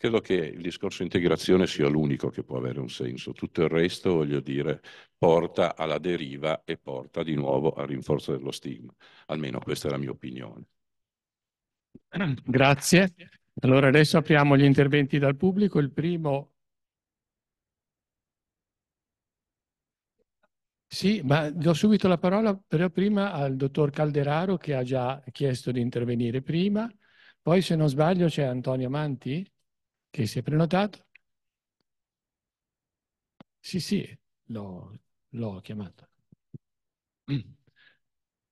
Credo che il discorso integrazione sia l'unico che può avere un senso, tutto il resto, voglio dire, porta alla deriva e porta di nuovo al rinforzo dello stigma, almeno questa è la mia opinione. Grazie. Allora adesso apriamo gli interventi dal pubblico. Il primo... Sì, ma do subito la parola però prima al dottor Calderaro che ha già chiesto di intervenire prima. Poi se non sbaglio c'è Antonio Manti che si è prenotato. Sì, sì, l'ho, chiamato.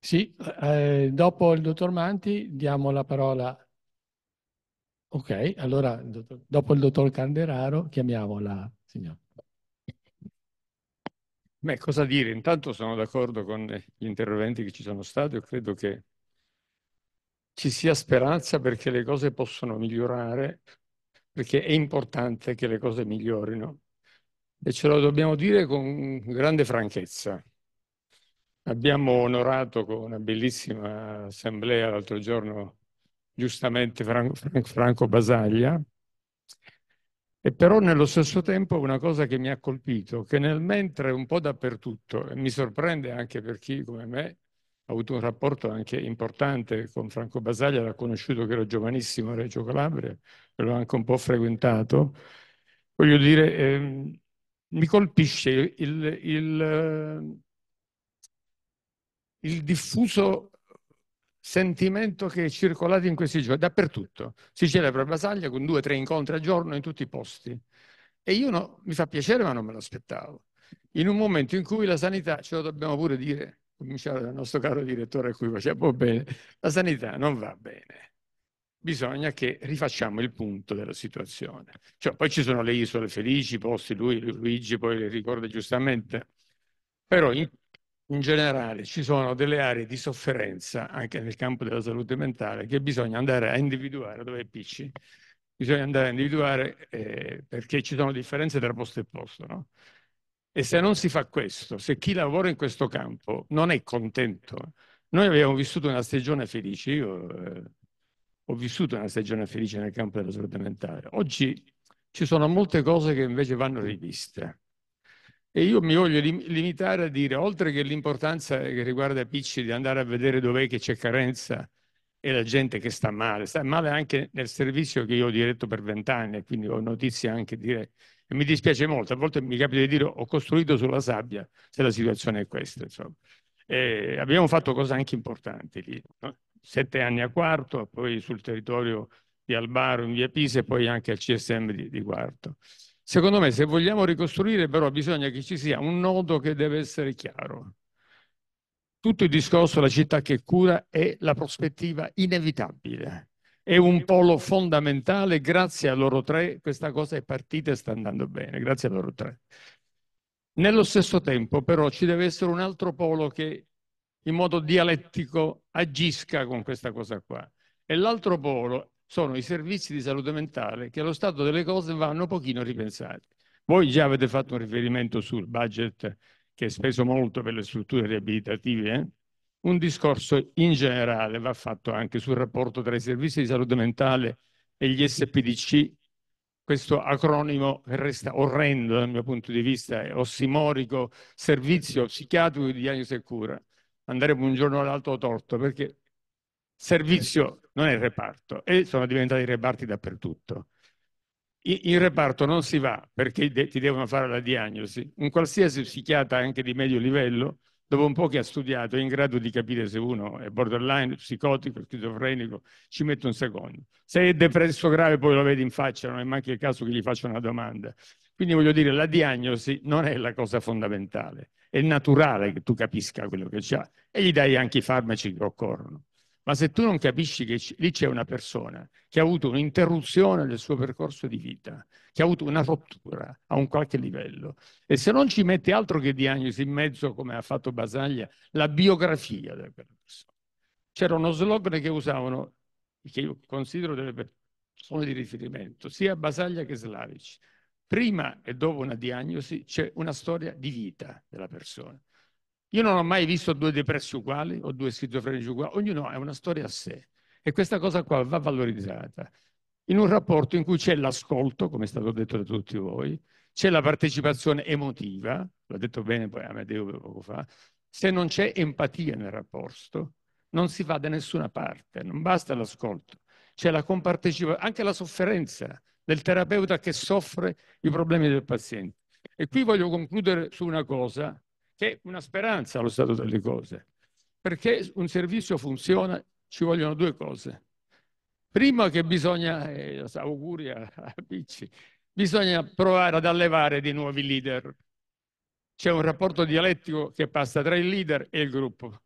Sì, eh, dopo il dottor Manti diamo la parola. Ok, allora dopo il dottor Canderaro chiamiamo la signora. Beh, cosa dire? Intanto sono d'accordo con gli interventi che ci sono stati. Io credo che ci sia speranza perché le cose possono migliorare perché è importante che le cose migliorino e ce lo dobbiamo dire con grande franchezza. Abbiamo onorato con una bellissima assemblea l'altro giorno giustamente Franco, Franco Basaglia e però nello stesso tempo una cosa che mi ha colpito, che nel mentre un po' dappertutto, e mi sorprende anche per chi come me ha avuto un rapporto anche importante con Franco Basaglia, l'ha conosciuto che era giovanissimo a Reggio Calabria, l'ho anche un po' frequentato, voglio dire, eh, mi colpisce il, il, eh, il diffuso sentimento che è circolato in questi giorni, dappertutto. Si celebra Basaglia con due o tre incontri al giorno in tutti i posti. E io no, mi fa piacere, ma non me l'aspettavo. In un momento in cui la sanità, ce lo dobbiamo pure dire, cominciare dal nostro caro direttore a cui facciamo bene, la sanità non va bene bisogna che rifacciamo il punto della situazione. Cioè, poi ci sono le isole felici, posti, lui, Luigi poi le ricorda giustamente, però in, in generale ci sono delle aree di sofferenza anche nel campo della salute mentale che bisogna andare a individuare, dove è Picci? Bisogna andare a individuare eh, perché ci sono differenze tra posto e posto, no? E se non si fa questo, se chi lavora in questo campo non è contento, noi abbiamo vissuto una stagione felice, io... Eh, ho vissuto una stagione felice nel campo della salute mentale. Oggi ci sono molte cose che invece vanno riviste. E io mi voglio limitare a dire, oltre che l'importanza che riguarda Picci di andare a vedere dov'è che c'è carenza e la gente che sta male, sta male anche nel servizio che io ho diretto per vent'anni, quindi ho notizie anche dire, e mi dispiace molto, a volte mi capita di dire ho costruito sulla sabbia, se la situazione è questa, insomma. E abbiamo fatto cose anche importanti lì. No? sette anni a Quarto, poi sul territorio di Albaro in via Pisa e poi anche al CSM di, di Quarto. Secondo me se vogliamo ricostruire però bisogna che ci sia un nodo che deve essere chiaro. Tutto il discorso la città che cura è la prospettiva inevitabile è un polo fondamentale. Grazie a loro tre questa cosa è partita e sta andando bene. Grazie a loro tre. Nello stesso tempo, però, ci deve essere un altro polo che in modo dialettico agisca con questa cosa qua. E l'altro polo sono i servizi di salute mentale che allo stato delle cose vanno un pochino ripensati. Voi già avete fatto un riferimento sul budget che è speso molto per le strutture riabilitative. Eh? Un discorso in generale va fatto anche sul rapporto tra i servizi di salute mentale e gli SPDC, questo acronimo che resta orrendo dal mio punto di vista, è ossimorico, servizio psichiatrico di diagnosi e cura andremo un giorno all'altro torto perché servizio certo. non è reparto e sono diventati reparti dappertutto. In reparto non si va perché ti devono fare la diagnosi. Un qualsiasi psichiatra, anche di medio livello, dopo un po' che ha studiato, è in grado di capire se uno è borderline, psicotico, schizofrenico, ci mette un secondo. Se è depresso grave poi lo vedi in faccia, non è neanche il caso che gli faccia una domanda. Quindi voglio dire, la diagnosi non è la cosa fondamentale, è naturale che tu capisca quello che c'è e gli dai anche i farmaci che occorrono. Ma se tu non capisci che lì c'è una persona che ha avuto un'interruzione del suo percorso di vita, che ha avuto una rottura a un qualche livello, e se non ci metti altro che diagnosi in mezzo, come ha fatto Basaglia, la biografia della persona. C'era uno slogan che usavano, che io considero delle persone di riferimento, sia Basaglia che Slavic prima e dopo una diagnosi c'è una storia di vita della persona. Io non ho mai visto due depressi uguali o due schizofrenici uguali, ognuno ha una storia a sé e questa cosa qua va valorizzata in un rapporto in cui c'è l'ascolto, come è stato detto da tutti voi, c'è la partecipazione emotiva, l'ha detto bene poi Amedeo poco fa, se non c'è empatia nel rapporto non si va da nessuna parte, non basta l'ascolto, c'è la compartecipazione, anche la sofferenza, del terapeuta che soffre i problemi del paziente. E qui voglio concludere su una cosa che è una speranza allo stato delle cose, perché un servizio funziona ci vogliono due cose. Prima che bisogna, eh, auguri a, a Picci, bisogna provare ad allevare dei nuovi leader. C'è un rapporto dialettico che passa tra il leader e il gruppo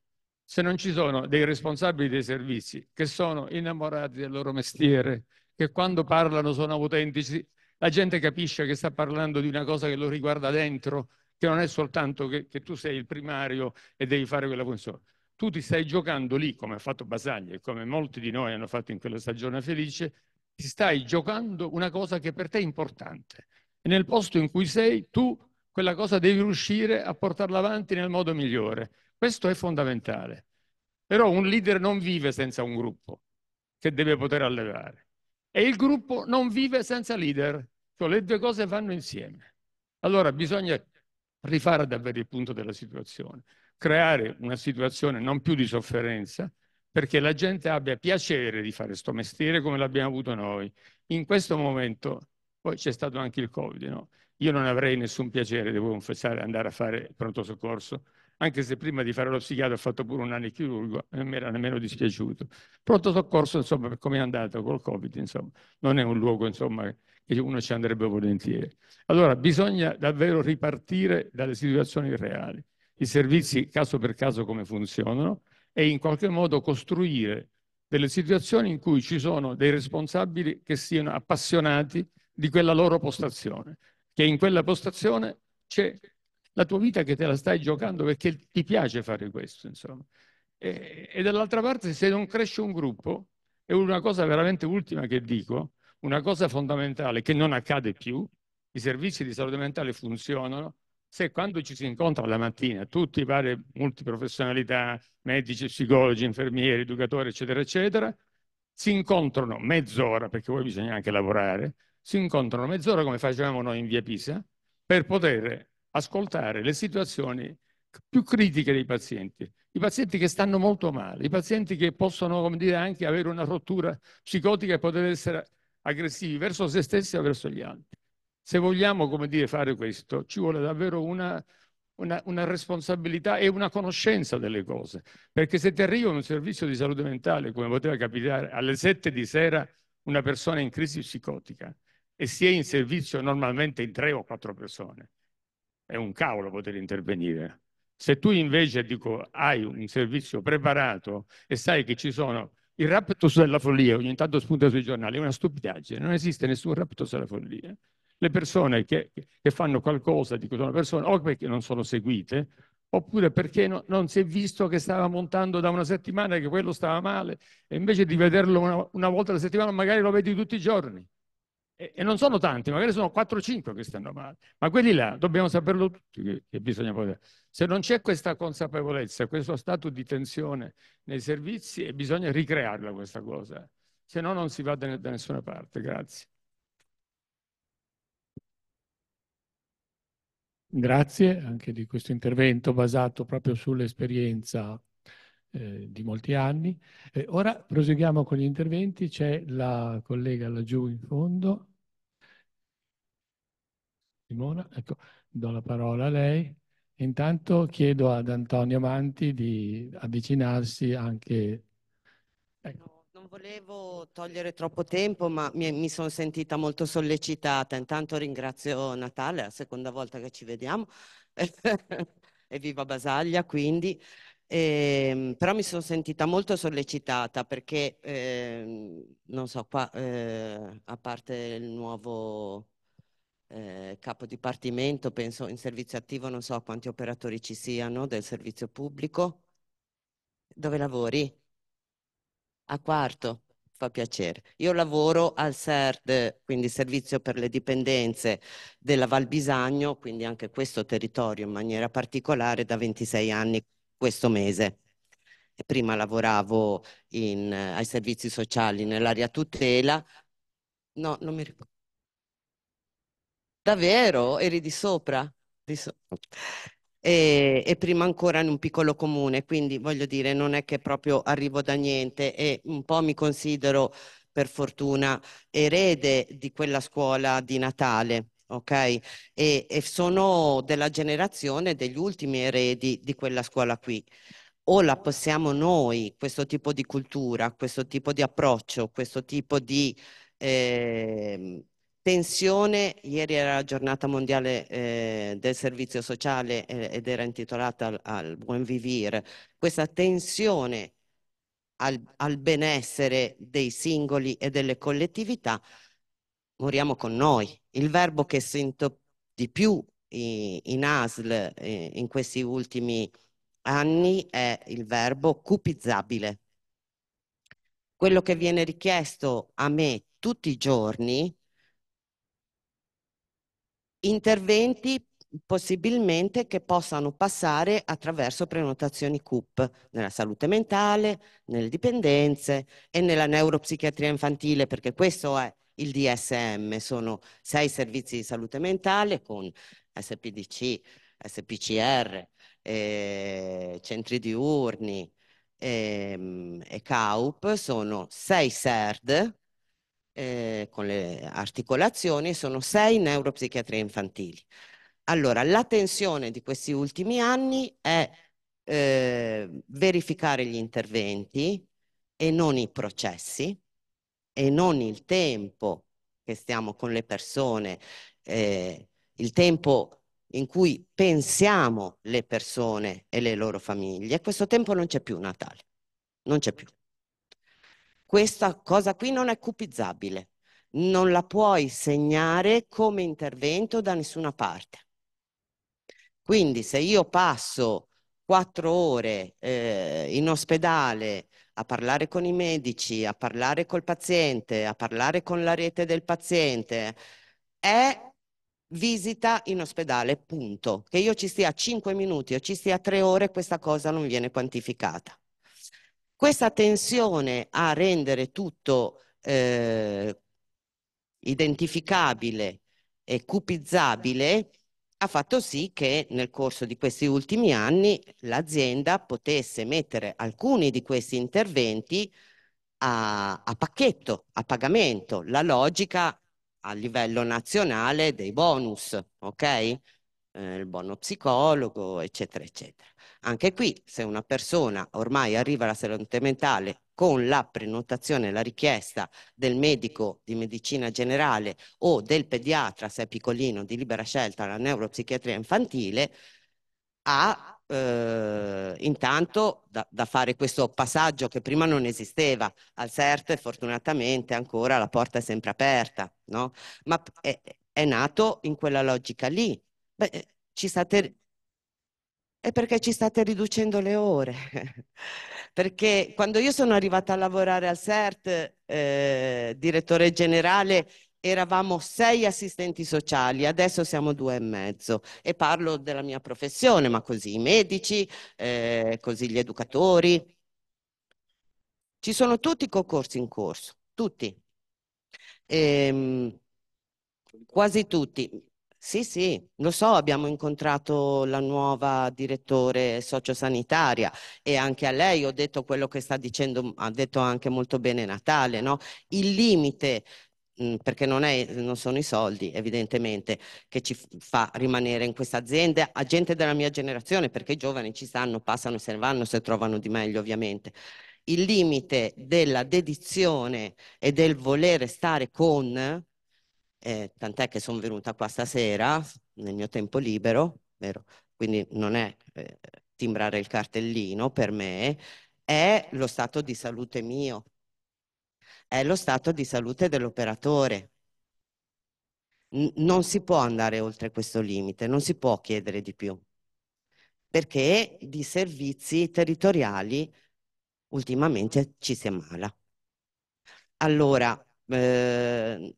se non ci sono dei responsabili dei servizi che sono innamorati del loro mestiere, che quando parlano sono autentici, la gente capisce che sta parlando di una cosa che lo riguarda dentro, che non è soltanto che, che tu sei il primario e devi fare quella funzione. Tu ti stai giocando lì, come ha fatto Basaglia e come molti di noi hanno fatto in quella stagione felice, ti stai giocando una cosa che per te è importante. E nel posto in cui sei, tu quella cosa devi riuscire a portarla avanti nel modo migliore. Questo è fondamentale. Però un leader non vive senza un gruppo che deve poter allevare e il gruppo non vive senza leader, cioè le due cose vanno insieme. Allora bisogna rifare ad avere il punto della situazione, creare una situazione non più di sofferenza, perché la gente abbia piacere di fare questo mestiere come l'abbiamo avuto noi. In questo momento, poi c'è stato anche il Covid, no? Io non avrei nessun piacere, devo confessare, andare a fare pronto soccorso anche se prima di fare lo psichiatra ho fatto pure un anno di chirurgo non mi era nemmeno dispiaciuto. Pronto soccorso, insomma, per come è andato col Covid, insomma, non è un luogo, insomma, che uno ci andrebbe volentieri. Allora, bisogna davvero ripartire dalle situazioni reali, i servizi caso per caso come funzionano e in qualche modo costruire delle situazioni in cui ci sono dei responsabili che siano appassionati di quella loro postazione, che in quella postazione c'è la tua vita che te la stai giocando perché ti piace fare questo, insomma. E, e dall'altra parte, se non cresce un gruppo, è una cosa veramente ultima che dico, una cosa fondamentale che non accade più, i servizi di salute mentale funzionano se quando ci si incontra la mattina tutti i vari multiprofessionalità, medici, psicologi, infermieri, educatori, eccetera, eccetera, si incontrano mezz'ora, perché poi bisogna anche lavorare, si incontrano mezz'ora come facevamo noi in via Pisa, per poter ascoltare le situazioni più critiche dei pazienti, i pazienti che stanno molto male, i pazienti che possono, come dire, anche avere una rottura psicotica e poter essere aggressivi verso se stessi o verso gli altri. Se vogliamo, come dire, fare questo, ci vuole davvero una, una, una responsabilità e una conoscenza delle cose, perché se ti arriva un servizio di salute mentale, come poteva capitare alle sette di sera una persona in crisi psicotica e si è in servizio normalmente in tre o quattro persone, è un cavolo poter intervenire. Se tu invece dico, hai un servizio preparato e sai che ci sono il raptus della follia, ogni tanto spunta sui giornali, è una stupidaggine, non esiste nessun raptus della follia. Le persone che, che fanno qualcosa, dico sono persone, o perché non sono seguite, oppure perché no, non si è visto che stava montando da una settimana e che quello stava male, e invece di vederlo una, una volta alla settimana magari lo vedi tutti i giorni. E, e non sono tanti, magari sono 4 o 5 che stanno male, ma quelli là dobbiamo saperlo tutti che, che bisogna poter. Se non c'è questa consapevolezza, questo stato di tensione nei servizi, eh, bisogna ricrearla questa cosa, eh. se no non si va da, da nessuna parte. Grazie. Grazie anche di questo intervento basato proprio sull'esperienza eh, di molti anni. Eh, ora proseguiamo con gli interventi, c'è la collega laggiù in fondo. Simona, ecco, do la parola a lei. Intanto chiedo ad Antonio Manti di avvicinarsi anche. Ecco. Non volevo togliere troppo tempo, ma mi, mi sono sentita molto sollecitata. Intanto ringrazio Natale, è la seconda volta che ci vediamo. e viva Basaglia, quindi eh, però mi sono sentita molto sollecitata perché, eh, non so, qua, eh, a parte il nuovo eh, capo dipartimento, penso in servizio attivo non so quanti operatori ci siano del servizio pubblico. Dove lavori? A quarto, fa piacere. Io lavoro al SERD, quindi Servizio per le Dipendenze della Val Bisagno, quindi anche questo territorio in maniera particolare da 26 anni questo mese. Prima lavoravo in, eh, ai servizi sociali nell'area tutela. No, non mi ricordo. Davvero? Eri di sopra? Di so e, e, prima ancora in un piccolo comune, quindi voglio dire, non è che proprio arrivo da niente e un po' mi considero, per fortuna, erede di quella scuola di Natale ok? E, e sono della generazione degli ultimi eredi di quella scuola qui o la possiamo noi, questo tipo di cultura, questo tipo di approccio, questo tipo di eh, tensione. Ieri era la giornata mondiale eh, del servizio sociale eh, ed era intitolata al, al buon vivir. Questa tensione al, al benessere dei singoli e delle collettività moriamo con noi. Il verbo che sento di più in ASL eh, in questi ultimi anni è il verbo cupizzabile. Quello che viene richiesto a me tutti i giorni, interventi possibilmente che possano passare attraverso prenotazioni CUP nella salute mentale, nelle dipendenze e nella neuropsichiatria infantile, perché questo è il DSM, sono sei servizi di salute mentale con SPDC, SPCR, eh, centri diurni eh, e CAUP, sono sei SERD eh, con le articolazioni, e sono sei neuropsichiatrie infantili. Allora, la tensione di questi ultimi anni è eh, verificare gli interventi e non i processi, e non il tempo che stiamo con le persone, eh, il tempo in cui pensiamo le persone e le loro famiglie. Questo tempo non c'è più Natale, non c'è più. Questa cosa qui non è cupizzabile, non la puoi segnare come intervento da nessuna parte. Quindi se io passo quattro ore eh, in ospedale a parlare con i medici, a parlare col paziente, a parlare con la rete del paziente, è visita in ospedale, punto. Che io ci stia 5 minuti o ci stia 3 ore, questa cosa non viene quantificata. Questa tensione a rendere tutto eh, identificabile e cupizzabile ha fatto sì che nel corso di questi ultimi anni l'azienda potesse mettere alcuni di questi interventi a, a pacchetto, a pagamento, la logica a livello nazionale dei bonus, ok? Eh, il bono psicologo, eccetera, eccetera. Anche qui, se una persona ormai arriva alla salute mentale con la prenotazione e la richiesta del medico di medicina generale o del pediatra, se è piccolino, di libera scelta alla neuropsichiatria infantile, ha eh, intanto da, da, fare questo passaggio che prima non esisteva. Al CERT fortunatamente ancora la porta è sempre aperta, no? ma è, è nato in quella logica lì. Beh, eh, ci state... È perché ci state riducendo le ore. perché quando io sono arrivata a lavorare al CERT, eh, direttore generale, eravamo sei assistenti sociali, adesso siamo due e mezzo e parlo della mia professione, ma così i medici, eh, così gli educatori. Ci sono tutti i concorsi in corso, tutti, ehm, quasi tutti. Sì, sì, lo so, abbiamo incontrato la nuova direttore sociosanitaria e anche a lei ho detto quello che sta dicendo, ha detto anche molto bene Natale, no? Il limite mm, perché non, è, non, sono i soldi evidentemente che ci fa rimanere in questa azienda a gente della mia generazione perché i giovani ci stanno, passano e se ne vanno se trovano di meglio ovviamente il limite della dedizione e del volere stare con eh, tant'è che sono venuta qua stasera nel mio tempo libero, vero? quindi non è eh, timbrare il cartellino per me, è lo stato di salute mio, è lo stato di salute dell'operatore. N- non si può andare oltre questo limite, non si può chiedere di più, perché di servizi territoriali ultimamente ci si ammala. Allora, eh,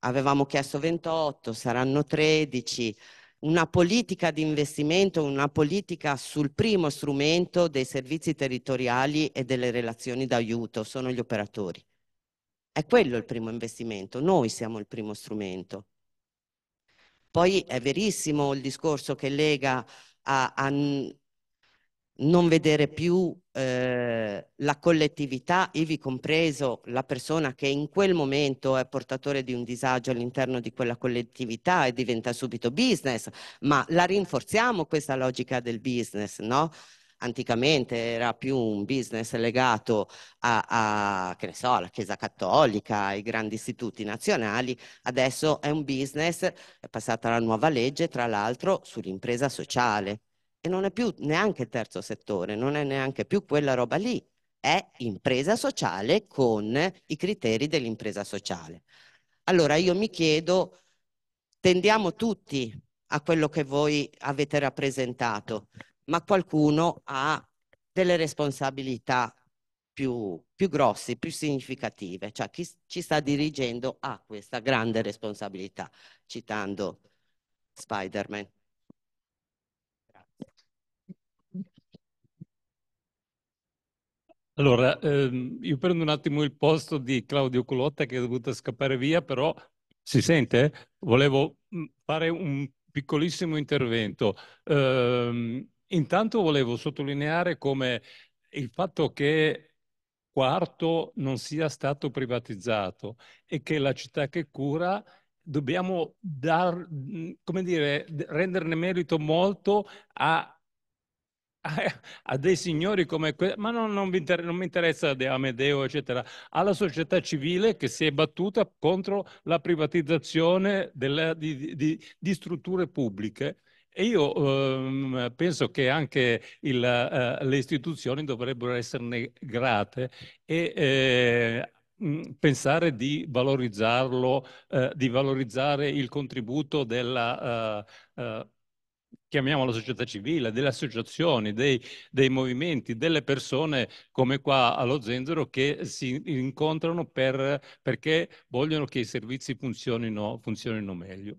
avevamo chiesto 28, saranno 13, una politica di investimento, una politica sul primo strumento dei servizi territoriali e delle relazioni d'aiuto, sono gli operatori. È quello il primo investimento, noi siamo il primo strumento. Poi è verissimo il discorso che Lega ha, ha, non vedere più eh, la collettività, ivi compreso la persona che in quel momento è portatore di un disagio all'interno di quella collettività e diventa subito business, ma la rinforziamo questa logica del business, no? Anticamente era più un business legato a, a che ne so, alla Chiesa Cattolica, ai grandi istituti nazionali, adesso è un business, è passata la nuova legge, tra l'altro, sull'impresa sociale e non è più neanche terzo settore, non è neanche più quella roba lì, è impresa sociale con i criteri dell'impresa sociale. Allora io mi chiedo, tendiamo tutti a quello che voi avete rappresentato, ma qualcuno ha delle responsabilità più, più grosse, più significative, cioè chi ci sta dirigendo ha questa grande responsabilità, citando Spider-Man. Allora, ehm, io prendo un attimo il posto di Claudio Culotta che è dovuto scappare via, però si sente? Volevo fare un piccolissimo intervento. Ehm, intanto volevo sottolineare come il fatto che Quarto non sia stato privatizzato e che la città che cura dobbiamo dar, come dire, renderne merito molto a a, a dei signori come questo, ma non, non, inter- non mi interessa De Amedeo, eccetera, alla società civile che si è battuta contro la privatizzazione della, di, di, di strutture pubbliche. E io ehm, penso che anche il, eh, le istituzioni dovrebbero esserne grate e eh, mm, pensare di valorizzarlo, eh, di valorizzare il contributo della eh, eh, chiamiamo la società civile, delle associazioni, dei, dei, movimenti, delle persone come qua allo Zenzero che si incontrano per, perché vogliono che i servizi funzionino, funzionino meglio.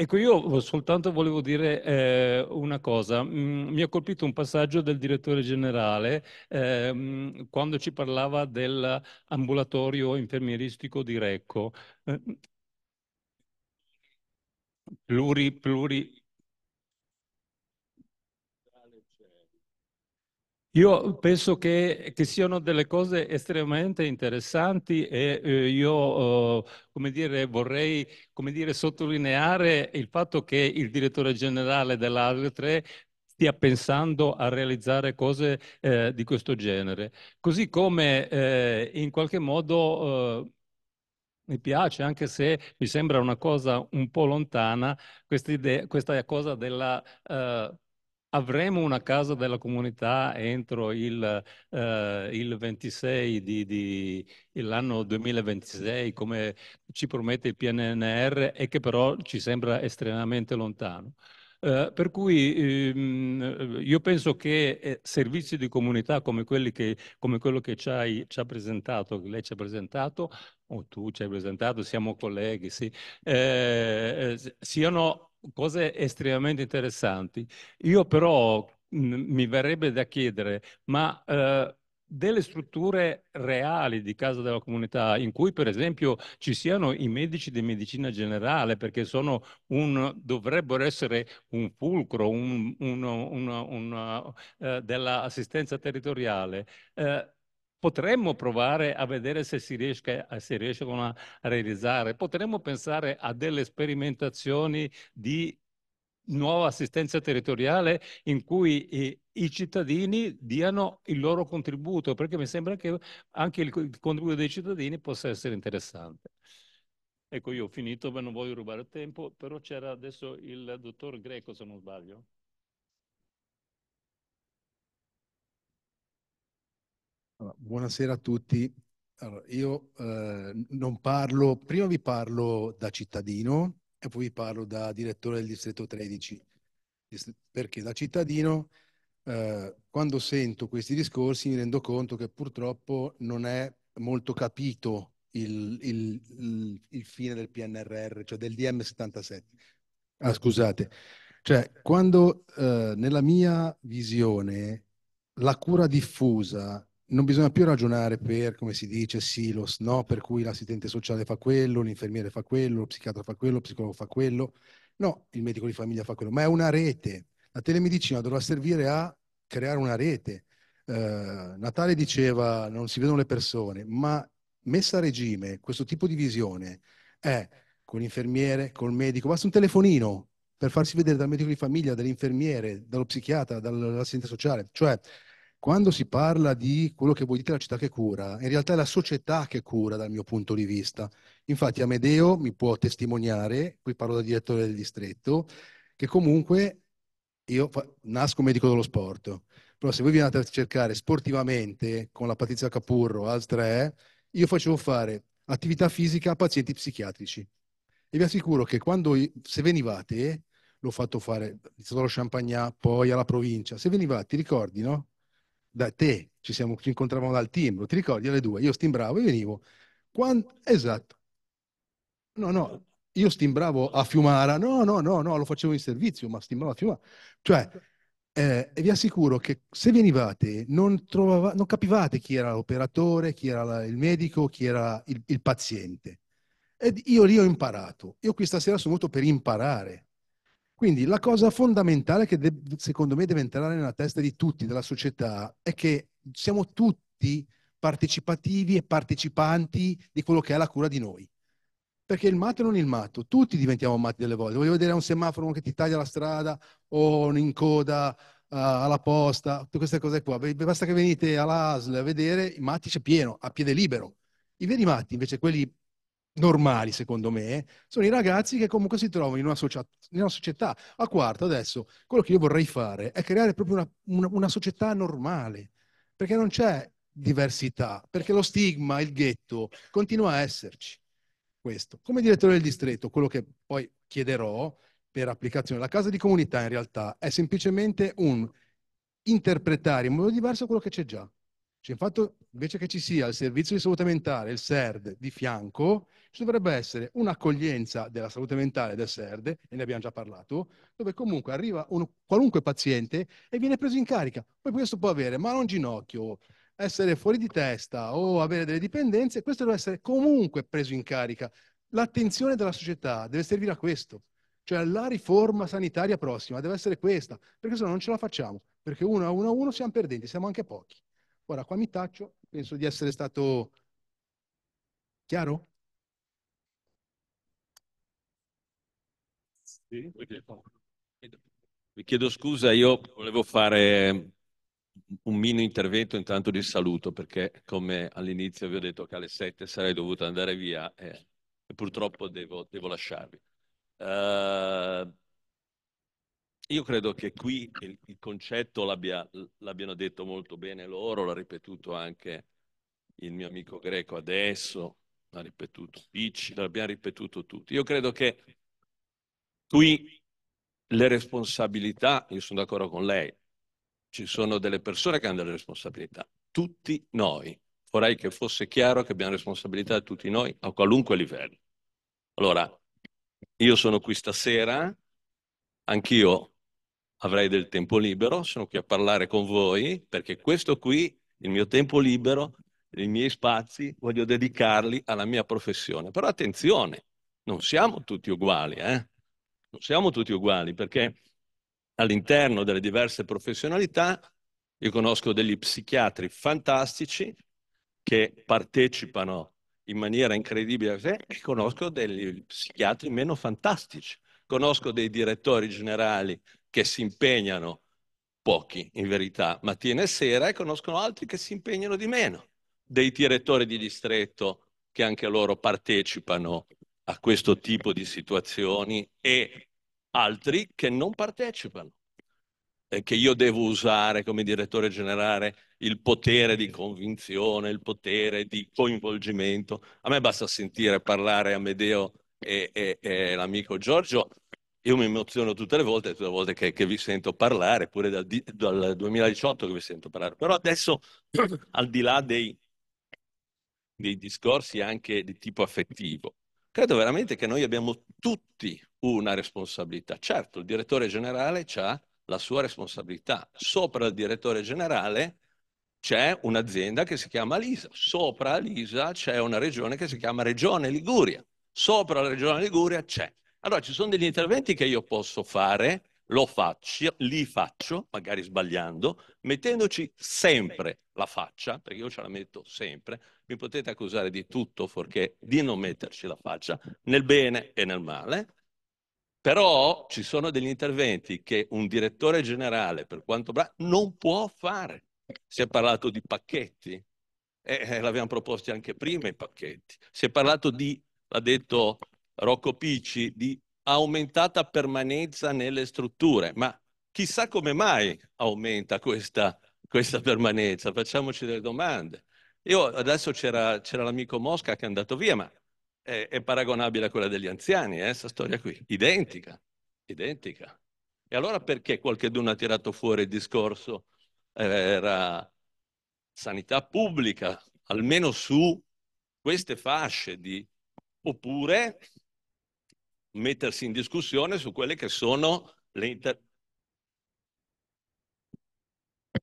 Ecco, io soltanto volevo dire eh, una cosa. Mm, mi ha colpito un passaggio del direttore generale eh, quando ci parlava dell'ambulatorio infermieristico di Recco. Eh, mm, pluri, pluri, Io penso che, che, siano delle cose estremamente interessanti e eh, io eh, come dire, vorrei come dire, sottolineare il fatto che il direttore generale dell'Adre 3 stia pensando a realizzare cose eh, di questo genere. Così come eh, in qualche modo eh, mi piace, anche se mi sembra una cosa un po' lontana, questa, idea, questa cosa della eh, avremo una casa della comunità entro il, eh, il 26 di, di l'anno 2026 come ci promette il PNNR e che però ci sembra estremamente lontano. Eh, per cui ehm, io penso che eh, servizi di comunità come, che, come quello che ci, hai, ci ha presentato, che lei ci ha presentato, o tu ci hai presentato, siamo colleghi, sì, eh, eh, siano cose estremamente interessanti. Io però mhmm, mi verrebbe da chiedere, ma eh, delle strutture reali di casa della comunità in cui per esempio ci siano i medici di medicina generale perché un, dovrebbero essere un fulcro un, un, una, una, uh, dell'assistenza territoriale. Uh, Potremmo provare a vedere se si, riesce, se riescono a realizzare, potremmo pensare a delle sperimentazioni di nuova assistenza territoriale in cui i, eh, i, cittadini diano il loro contributo, perché mi sembra che anche il, il contributo dei cittadini possa essere interessante. Ecco, io ho finito, ma non voglio rubare tempo, però c'era adesso il dottor Greco, se non sbaglio. buonasera a tutti. Allora, io eh, non parlo, prima vi parlo da cittadino e poi vi parlo da direttore del distretto 13, perché da cittadino eh, quando sento questi discorsi mi rendo conto che purtroppo non è molto capito il, il, il, il fine del PNRR, cioè del DM77. Ah, scusate. Cioè, quando eh, nella mia visione la cura diffusa non bisogna più ragionare per, come si dice, silos, no? per cui l'assistente sociale fa quello, l'infermiere fa quello, lo psichiatra fa quello, lo psicologo fa quello, no, il medico di famiglia fa quello, ma è una rete. La telemedicina dovrà servire a creare una rete. Eh, Natale diceva non si vedono le persone, ma messa a regime questo tipo di visione è con l'infermiere, col medico, basta un telefonino per farsi vedere dal medico di famiglia, dall'infermiere, dallo psichiatra, dall'assistente sociale, cioè quando si parla di quello che voi dite la città che cura, in realtà è la società che cura dal mio punto di vista. Infatti Amedeo mi può testimoniare, qui parlo da direttore del distretto, che comunque io nasco medico dello sport, però se voi vi andate a cercare sportivamente con la Patrizia Capurro, al 3, io facevo fare attività fisica a pazienti psichiatrici. E vi assicuro che quando, se venivate, l'ho fatto fare, iniziato lo Champagnat, poi alla provincia, se venivate, ti ricordi, no? da te, ci, siamo, ci incontravamo dal timbro, ti ricordi alle due? Io stimbravo e venivo. Quando, esatto. No, no, io stimbravo a Fiumara, no, no, no, no, lo facevo in servizio, ma stimbravo a Fiumara. Cioè, eh, vi assicuro che se venivate non, trovava, non capivate chi era l'operatore, chi era la, il medico, chi era il, il paziente. Ed io lì ho imparato. Io qui stasera sono venuto per imparare. Quindi la cosa fondamentale che de- secondo me deve entrare nella testa di tutti, della società, è che siamo tutti partecipativi e partecipanti di quello che è la cura di noi. Perché il matto non il matto, tutti diventiamo matti delle volte. Voglio vedere un semaforo che ti taglia la strada o un in coda uh, eh, alla posta, tutte queste cose qua. Basta che venite all'ASL a vedere, i matti c'è pieno, a piede libero. I veri matti, invece quelli normali, secondo me, sono i ragazzi che comunque si trovano in una, socia- in una società. A quarta, adesso, quello che io vorrei fare è creare proprio una, una, una società normale, perché non c'è diversità, perché lo stigma, il ghetto, continua a esserci. Questo. Come direttore del distretto, quello che poi chiederò per applicazione, la casa di comunità in realtà è semplicemente un interpretare in modo diverso quello che c'è già. Cioè, il fatto invece che ci sia il servizio di salute mentale, il SERD, di fianco, ci dovrebbe essere un'accoglienza della salute mentale del SERD, e ne abbiamo già parlato, dove comunque arriva un, qualunque paziente e viene preso in carica. Poi questo può avere mano in ginocchio, essere fuori di testa o avere delle dipendenze, questo deve essere comunque preso in carica. L'attenzione della società deve servire a questo. Cioè la riforma sanitaria prossima deve essere questa, perché se no non ce la facciamo, perché uno a uno a uno siamo perdenti, siamo anche pochi. Ora qua mi taccio, penso di essere stato chiaro? Vi chiedo scusa, io volevo fare un mini intervento intanto di saluto perché come all'inizio vi ho detto che alle 7 sarei dovuto andare via e purtroppo devo, devo lasciarvi. Uh, io credo che qui il, il concetto l'abbia, l'abbiano detto molto bene loro, l'ha ripetuto anche il mio amico greco adesso, l'ha ripetuto Picci, l'abbiamo ripetuto tutti. Io credo che qui le responsabilità, io sono d'accordo con lei, ci sono delle persone che hanno delle responsabilità, tutti noi. Vorrei che fosse chiaro che abbiamo responsabilità tutti noi a qualunque livello. Allora, io sono qui stasera, anch'io avrei del tempo libero, sono qui a parlare con voi perché questo qui, il mio tempo libero, i miei spazi, voglio dedicarli alla mia professione. Però attenzione, non siamo tutti uguali, eh? Non siamo tutti uguali perché all'interno delle diverse professionalità io conosco degli psichiatri fantastici che partecipano in maniera incredibile e conosco degli psichiatri meno fantastici. Conosco dei direttori generali che si impegnano, pochi in verità, mattina e sera, e conoscono altri che si impegnano di meno, dei direttori di distretto che anche loro partecipano a questo tipo di situazioni e altri che non partecipano e che io devo usare come direttore generale il potere di convinzione, il potere di coinvolgimento. A me basta sentire parlare Amedeo e, e, e l'amico Giorgio io mi emoziono tutte le volte, tutte le volte che, che vi sento parlare, pure dal, dal, 2018 che vi sento parlare. Però adesso, al di là dei, dei discorsi anche di tipo affettivo, credo veramente che noi abbiamo tutti una responsabilità. Certo, il direttore generale ha la sua responsabilità. Sopra il direttore generale c'è un'azienda che si chiama Lisa, sopra Lisa c'è una regione che si chiama Regione Liguria, sopra la Regione Liguria c'è allora ci sono degli interventi che io posso fare, lo faccio, li faccio, magari sbagliando, mettendoci sempre la faccia, perché io ce la metto sempre, mi potete accusare di tutto fuorché di non metterci la faccia, nel bene e nel male, però ci sono degli interventi che un direttore generale, per quanto bravo, non può fare. Si è parlato di pacchetti, eh, eh l'avevamo proposti anche prima i pacchetti. Si è parlato di, l'ha detto Rocco Picci di aumentata permanenza nelle strutture, ma chissà come mai aumenta questa, questa permanenza, facciamoci delle domande. Io adesso c'era, l'amico Mosca che è andato via, ma è, è paragonabile a quella degli anziani, questa eh, storia qui, identica, identica. E allora perché qualcuno ha tirato fuori il discorso era sanità pubblica, almeno su queste fasce di... Oppure mettersi in discussione su quelle che sono le inter...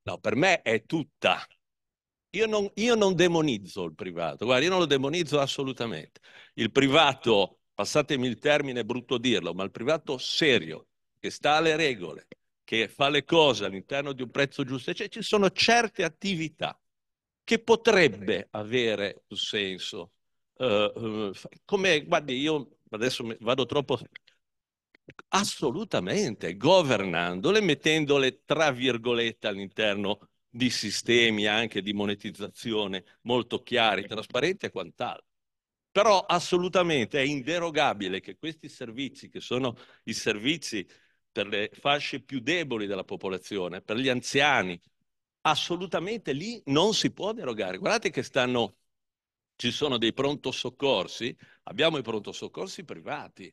No, per me è tutta. Io non, io non demonizzo il privato, guarda, io non lo demonizzo assolutamente. Il privato, passatemi il termine, è brutto dirlo, ma il privato serio, che sta alle regole, che fa le cose all'interno di un prezzo giusto, cioè, ci sono certe attività che potrebbe avere un senso. Uh, come, guardi, io adesso vado troppo... Assolutamente, governandole, mettendole tra virgolette all'interno di sistemi anche di monetizzazione molto chiari, trasparenti e quant'altro. Però assolutamente è inderogabile che questi servizi, che sono i servizi per le fasce più deboli della popolazione, per gli anziani, assolutamente lì non si può derogare. Guardate che stanno, ci sono dei pronto soccorsi Abbiamo i pronto soccorsi privati.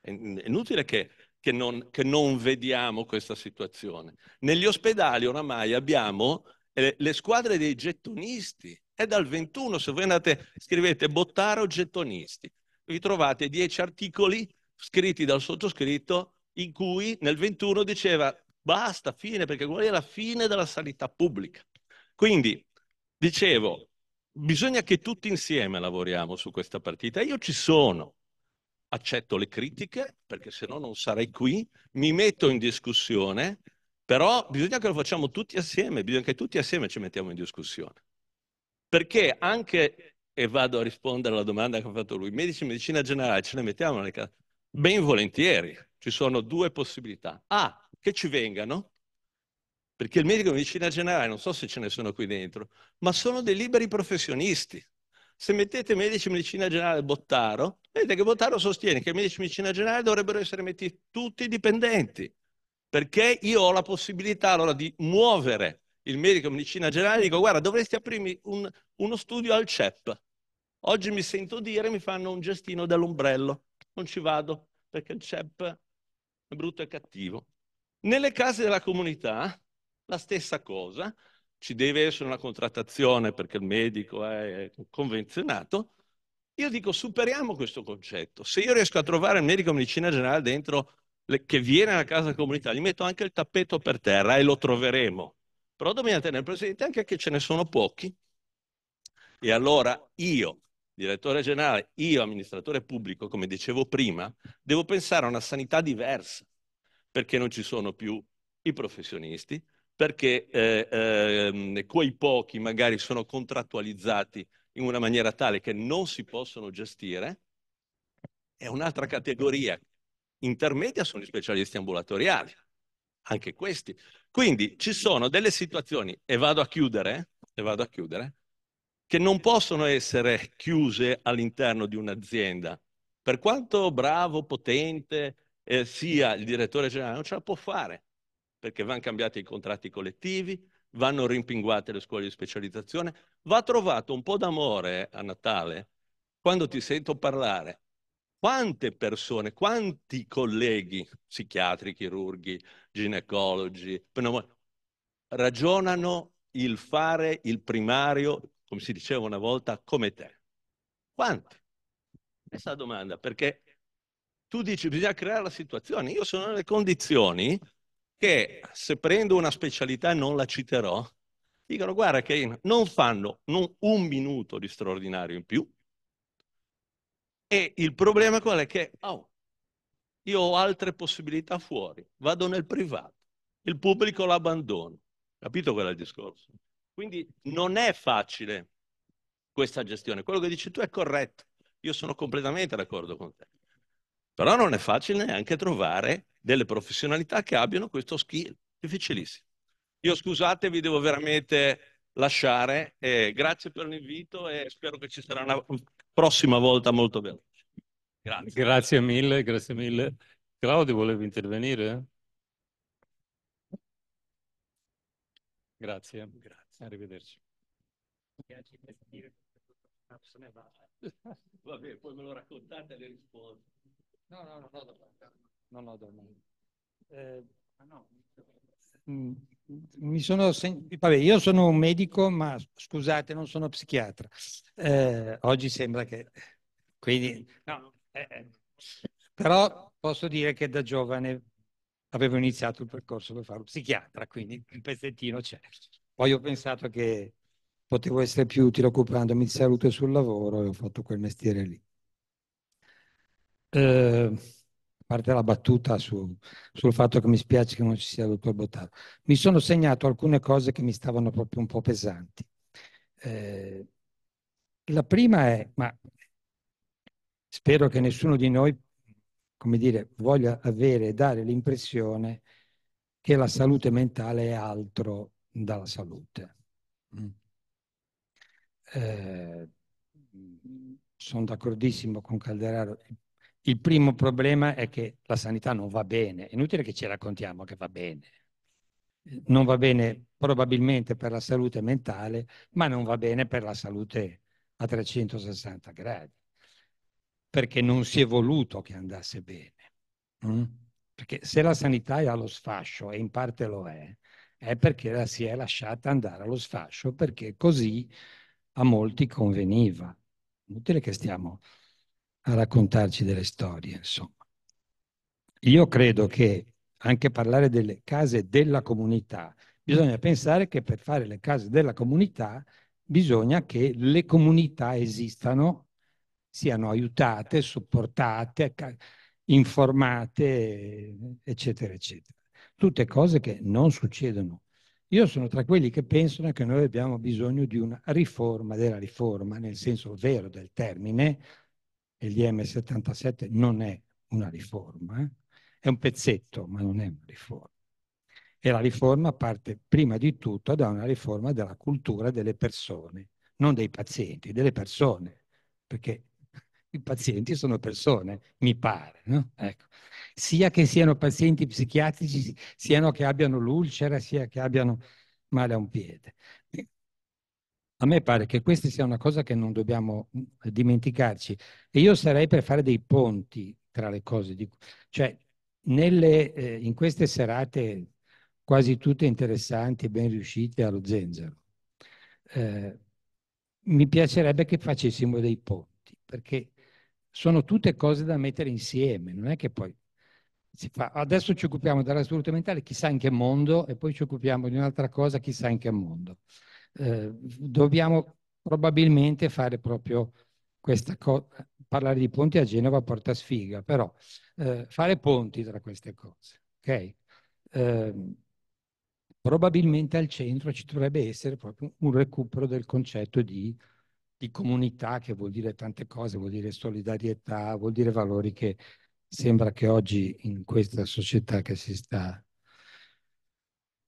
È inutile che, che, non, che non vediamo questa situazione. Negli ospedali oramai abbiamo eh, le squadre dei gettonisti. È dal 21, se voi andate, scrivete Bottaro gettonisti, vi trovate dieci articoli scritti dal sottoscritto in cui nel 21 diceva basta, fine, perché quella è la fine della sanità pubblica. Quindi, dicevo, bisogna che tutti insieme lavoriamo su questa partita. Io ci sono, accetto le critiche, perché se no non sarei qui, mi metto in discussione, però bisogna che lo facciamo tutti assieme, bisogna che tutti assieme ci mettiamo in discussione. Perché anche, e vado a rispondere alla domanda che ha fatto lui, medici in medicina generale ce ne mettiamo nelle case? Ben volentieri, ci sono due possibilità. A, che ci vengano, perché il medico di medicina generale, ah, non so se ce ne sono qui dentro, ma sono dei liberi professionisti. Se mettete medici di medicina generale Bottaro, vedete che Bottaro sostiene che i medici di medicina generale dovrebbero essere messi tutti dipendenti, perché io ho la possibilità allora di muovere il medico di medicina generale e dico guarda dovresti aprirmi un, uno studio al CEP. Oggi mi sento dire mi fanno un gestino dall'ombrello, non ci vado perché il CEP è brutto e cattivo. Nelle case della comunità la stessa cosa, ci deve essere una contrattazione perché il medico è convenzionato. Io dico superiamo questo concetto. Se io riesco a trovare il medico di medicina generale dentro le, che viene alla casa comunità, gli metto anche il tappeto per terra e lo troveremo. Però dobbiamo tenere presente anche che ce ne sono pochi. E allora io, direttore generale, io amministratore pubblico, come dicevo prima, devo pensare a una sanità diversa, perché non ci sono più i professionisti, perché eh, eh, quei pochi magari sono contrattualizzati in una maniera tale che non si possono gestire, è un'altra categoria intermedia sono gli specialisti ambulatoriali, anche questi. Quindi ci sono delle situazioni, e vado a chiudere, e vado a chiudere che non possono essere chiuse all'interno di un'azienda. Per quanto bravo, potente eh, sia il direttore generale, non ce la può fare perché vanno cambiati i contratti collettivi, vanno rimpinguate le scuole di specializzazione, va trovato un po' d'amore a Natale quando ti sento parlare. Quante persone, quanti colleghi, psichiatri, chirurghi, ginecologi, ragionano il fare il primario, come si diceva una volta, come te? Quanti? Questa domanda, perché tu dici bisogna creare la situazione. Io sono nelle condizioni che se prendo una specialità non la citerò, dicono guarda che non fanno non un minuto di straordinario in più e il problema qual è? Che oh, io ho altre possibilità fuori, vado nel privato, il pubblico l'abbandono. Capito qual è il discorso? Quindi non è facile questa gestione. Quello che dici tu è corretto, io sono completamente d'accordo con te. Però non è facile neanche trovare delle professionalità che abbiano questo skill. Difficilissimo. Io scusate, vi devo veramente lasciare. Eh, grazie per l'invito e spero che ci sarà una prossima volta molto veloce. Grazie. Grazie mille, grazie mille. Claudio, volevi intervenire? Grazie. grazie. Arrivederci. Va poi me lo raccontate le risposte. No, no, no, no non ho domande. Eh, ah, mm, mi sono sen... Vabbè, io sono un medico, ma scusate, non sono psichiatra. Eh, oggi sembra che... Quindi, no, eh, eh, però posso dire che da giovane avevo iniziato il percorso per fare un psichiatra, quindi un pezzettino c'è. Poi ho pensato che potevo essere più utile occupandomi di salute sul lavoro e ho fatto quel mestiere lì. Eh, parte la battuta su, sul fatto che mi spiace che non ci sia il dottor Bottaro, mi sono segnato alcune cose che mi stavano proprio un po' pesanti. Eh, la prima è, ma spero che nessuno di noi, come dire, voglia avere e dare l'impressione che la salute mentale è altro dalla salute. Mm. Eh, sono d'accordissimo con Calderaro, il il primo problema è che la sanità non va bene, è inutile che ci raccontiamo che va bene. Non va bene probabilmente per la salute mentale, ma non va bene per la salute a 360 gradi, perché non si è voluto che andasse bene. Mm? Perché se la sanità è allo sfascio, e in parte lo è, è perché la si è lasciata andare allo sfascio, perché così a molti conveniva. Inutile che stiamo a raccontarci delle storie, insomma. Io credo che anche parlare delle case della comunità, bisogna pensare che per fare le case della comunità bisogna che le comunità esistano, siano aiutate, supportate, informate, eccetera, eccetera. Tutte cose che non succedono. Io sono tra quelli che pensano che noi abbiamo bisogno di una riforma della riforma, nel senso vero del termine, e gli m 77 non è una riforma, eh? è un pezzetto, ma non è una riforma. E la riforma parte prima di tutto da una riforma della cultura delle persone, non dei pazienti, delle persone, perché i pazienti sono persone, mi pare, no? ecco. sia che siano pazienti psichiatrici, siano che abbiano l'ulcera, sia che abbiano male a un piede. A me pare che questa sia una cosa che non dobbiamo mm, dimenticarci. E io sarei per fare dei ponti tra le cose. Cioè, nelle, eh, in queste serate quasi tutte interessanti e ben riuscite allo Zenzero, eh, mi piacerebbe che facessimo dei ponti, perché sono tutte cose da mettere insieme, non è che poi si fa adesso ci occupiamo della salute mentale, chissà in che mondo, e poi ci occupiamo di un'altra cosa, chissà in che mondo eh, dobbiamo probabilmente fare proprio questa cosa. Parlare di ponti a Genova porta sfiga, però eh, fare ponti tra queste cose. Okay? Eh, probabilmente al centro ci dovrebbe essere proprio un recupero del concetto di, di comunità, che vuol dire tante cose, vuol dire solidarietà, vuol dire valori che sembra che oggi in questa società che si sta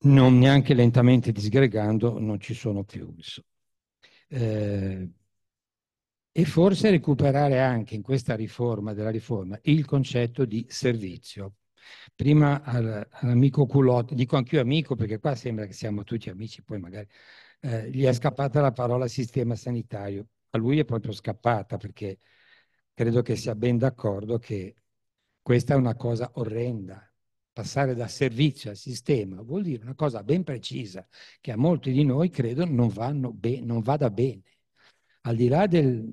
non neanche lentamente disgregando, non ci sono più. Eh, e forse recuperare anche in questa riforma della riforma il concetto di servizio. Prima all'amico culotte, dico anch'io amico perché qua sembra che siamo tutti amici, poi magari eh, gli è scappata la parola sistema sanitario. A lui è proprio scappata perché credo che sia ben d'accordo che questa è una cosa orrenda, passare da servizio al sistema, vuol dire una cosa ben precisa che a molti di noi credo non, be- non vada bene. Al di là del,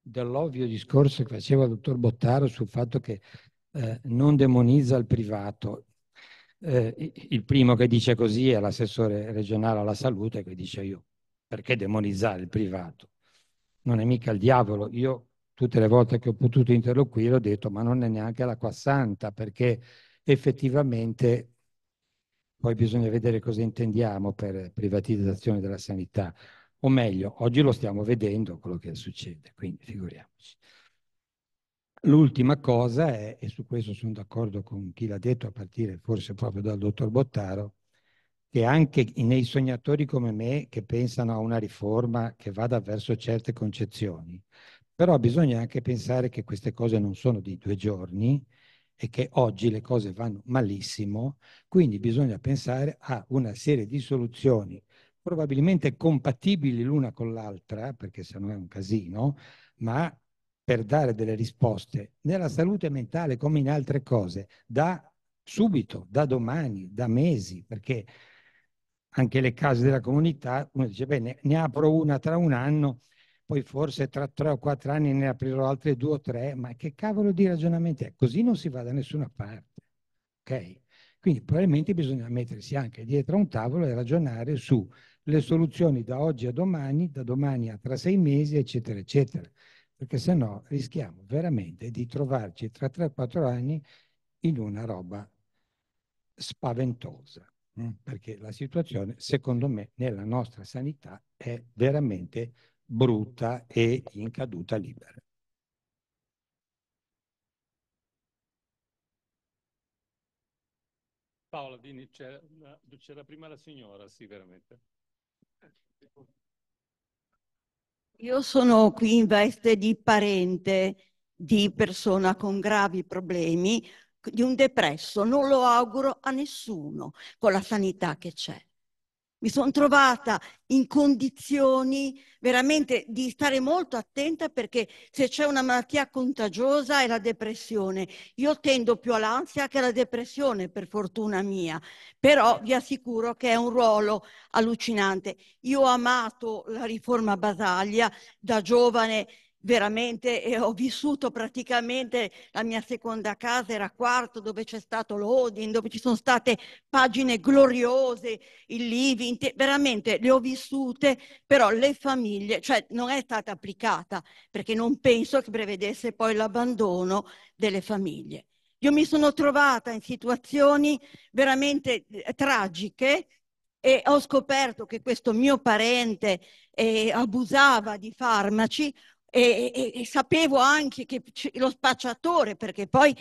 dell'ovvio discorso che faceva il dottor Bottaro sul fatto che eh, non demonizza il privato, eh, il primo che dice così è l'assessore regionale alla salute che dice io, perché demonizzare il privato? Non è mica il diavolo, io tutte le volte che ho potuto interloquire ho detto ma non è neanche l'acqua santa perché effettivamente poi bisogna vedere cosa intendiamo per privatizzazione della sanità, o meglio, oggi lo stiamo vedendo quello che succede, quindi figuriamoci. L'ultima cosa è, e su questo sono d'accordo con chi l'ha detto a partire forse proprio dal dottor Bottaro, che anche nei sognatori come me che pensano a una riforma che vada verso certe concezioni, però bisogna anche pensare che queste cose non sono di due giorni, e che oggi le cose vanno malissimo, quindi bisogna pensare a una serie di soluzioni probabilmente compatibili l'una con l'altra, perché se no è un casino, ma per dare delle risposte nella salute mentale come in altre cose, da subito, da domani, da mesi, perché anche le case della comunità, uno dice, bene, ne apro una tra un anno, poi forse tra tre o quattro anni ne aprirò altre due o tre, ma che cavolo di ragionamento è? Così non si va da nessuna parte. Ok? Quindi probabilmente bisogna mettersi anche dietro a un tavolo e ragionare su le soluzioni da oggi a domani, da domani a tra sei mesi, eccetera, eccetera. Perché se no rischiamo veramente di trovarci tra tre o quattro anni in una roba spaventosa. Mm? Perché la situazione, secondo me, nella nostra sanità è veramente brutta e in caduta libera. Paola, Dini, c'era, prima la signora, sì, veramente. Io sono qui in veste di parente di persona con gravi problemi, di un depresso. Non lo auguro a nessuno con la sanità che c'è mi sono trovata in condizioni veramente di stare molto attenta perché se c'è una malattia contagiosa è la depressione. Io tendo più all'ansia che alla depressione, per fortuna mia, però vi assicuro che è un ruolo allucinante. Io ho amato la riforma Basaglia da giovane veramente eh, ho vissuto praticamente la mia seconda casa era quarto dove c'è stato l'Odin, dove ci sono state pagine gloriose, il living, veramente le ho vissute, però le famiglie, cioè non è stata applicata perché non penso che prevedesse poi l'abbandono delle famiglie. Io mi sono trovata in situazioni veramente eh, tragiche e ho scoperto che questo mio parente eh, abusava di farmaci, e, e, e sapevo anche che lo spacciatore, perché poi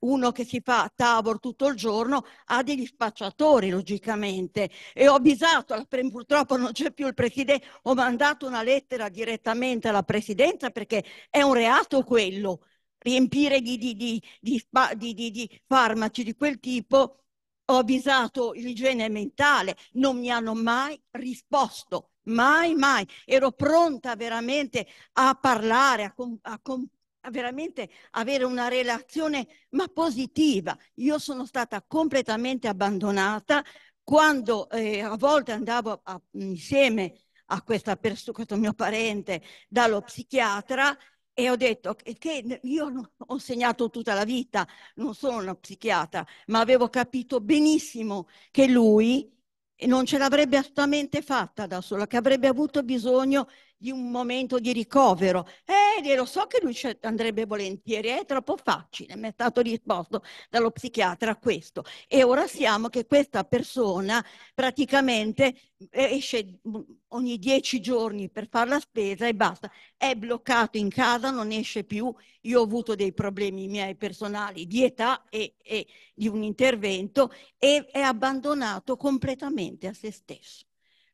uno che si fa Tabor tutto il giorno ha degli spacciatori logicamente e ho avvisato, purtroppo non c'è più il presidente, ho mandato una lettera direttamente alla presidenza perché è un reato quello, riempire di, di, di, di farmaci di quel tipo ho avvisato l'igiene mentale, non mi hanno mai risposto mai, mai. Ero pronta veramente a parlare, a, com- a, com- a veramente avere una relazione, ma positiva. Io sono stata completamente abbandonata quando eh, a volte andavo a, insieme a perso- questo mio parente dallo psichiatra e ho detto che io ho segnato tutta la vita, non sono una psichiatra, ma avevo capito benissimo che lui non ce l'avrebbe assolutamente fatta da sola, che avrebbe avuto bisogno di un momento di ricovero. Eh, lo so che lui andrebbe volentieri, è troppo facile, mi è stato risposto dallo psichiatra questo. E ora siamo che questa persona praticamente eh, esce mm, ogni dieci giorni per fare la spesa e basta. È bloccato in casa, non esce più. Io ho avuto dei problemi miei personali di età e, e di un intervento e è abbandonato completamente a se stesso.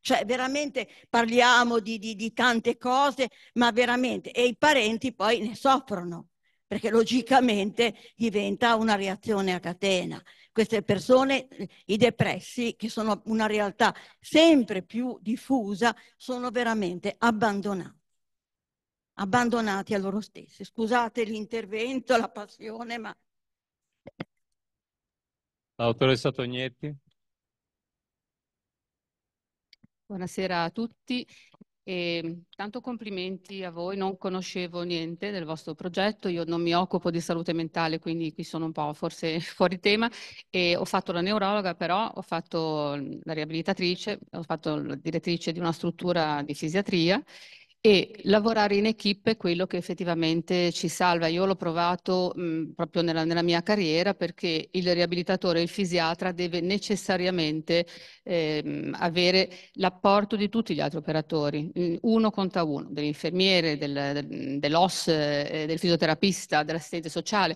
Cioè veramente parliamo di, di, di tante cose, ma veramente, e i parenti poi ne soffrono perché logicamente diventa una reazione a catena. Queste persone, i depressi, che sono una realtà sempre più diffusa, sono veramente abbandonati, abbandonati a loro stessi. Scusate l'intervento, la passione, ma... L'autoressa Tognetti. Buonasera a tutti e ehm, tanto complimenti a voi, non conoscevo niente del vostro progetto, io non mi occupo di salute mentale, quindi qui sono un po' forse fuori tema e ho fatto la neurologa però, ho fatto la riabilitatrice, ho fatto la direttrice di una struttura di fisiatria e lavorare in equip è quello che effettivamente ci salva. Io l'ho provato mh, mm, proprio nella, nella, mia carriera perché il riabilitatore, il fisiatra deve necessariamente eh, avere l'apporto di tutti gli altri operatori, mm, uno conta uno, dell'infermiere, del, dell'OS, eh, eh, del fisioterapista, dell'assistente sociale.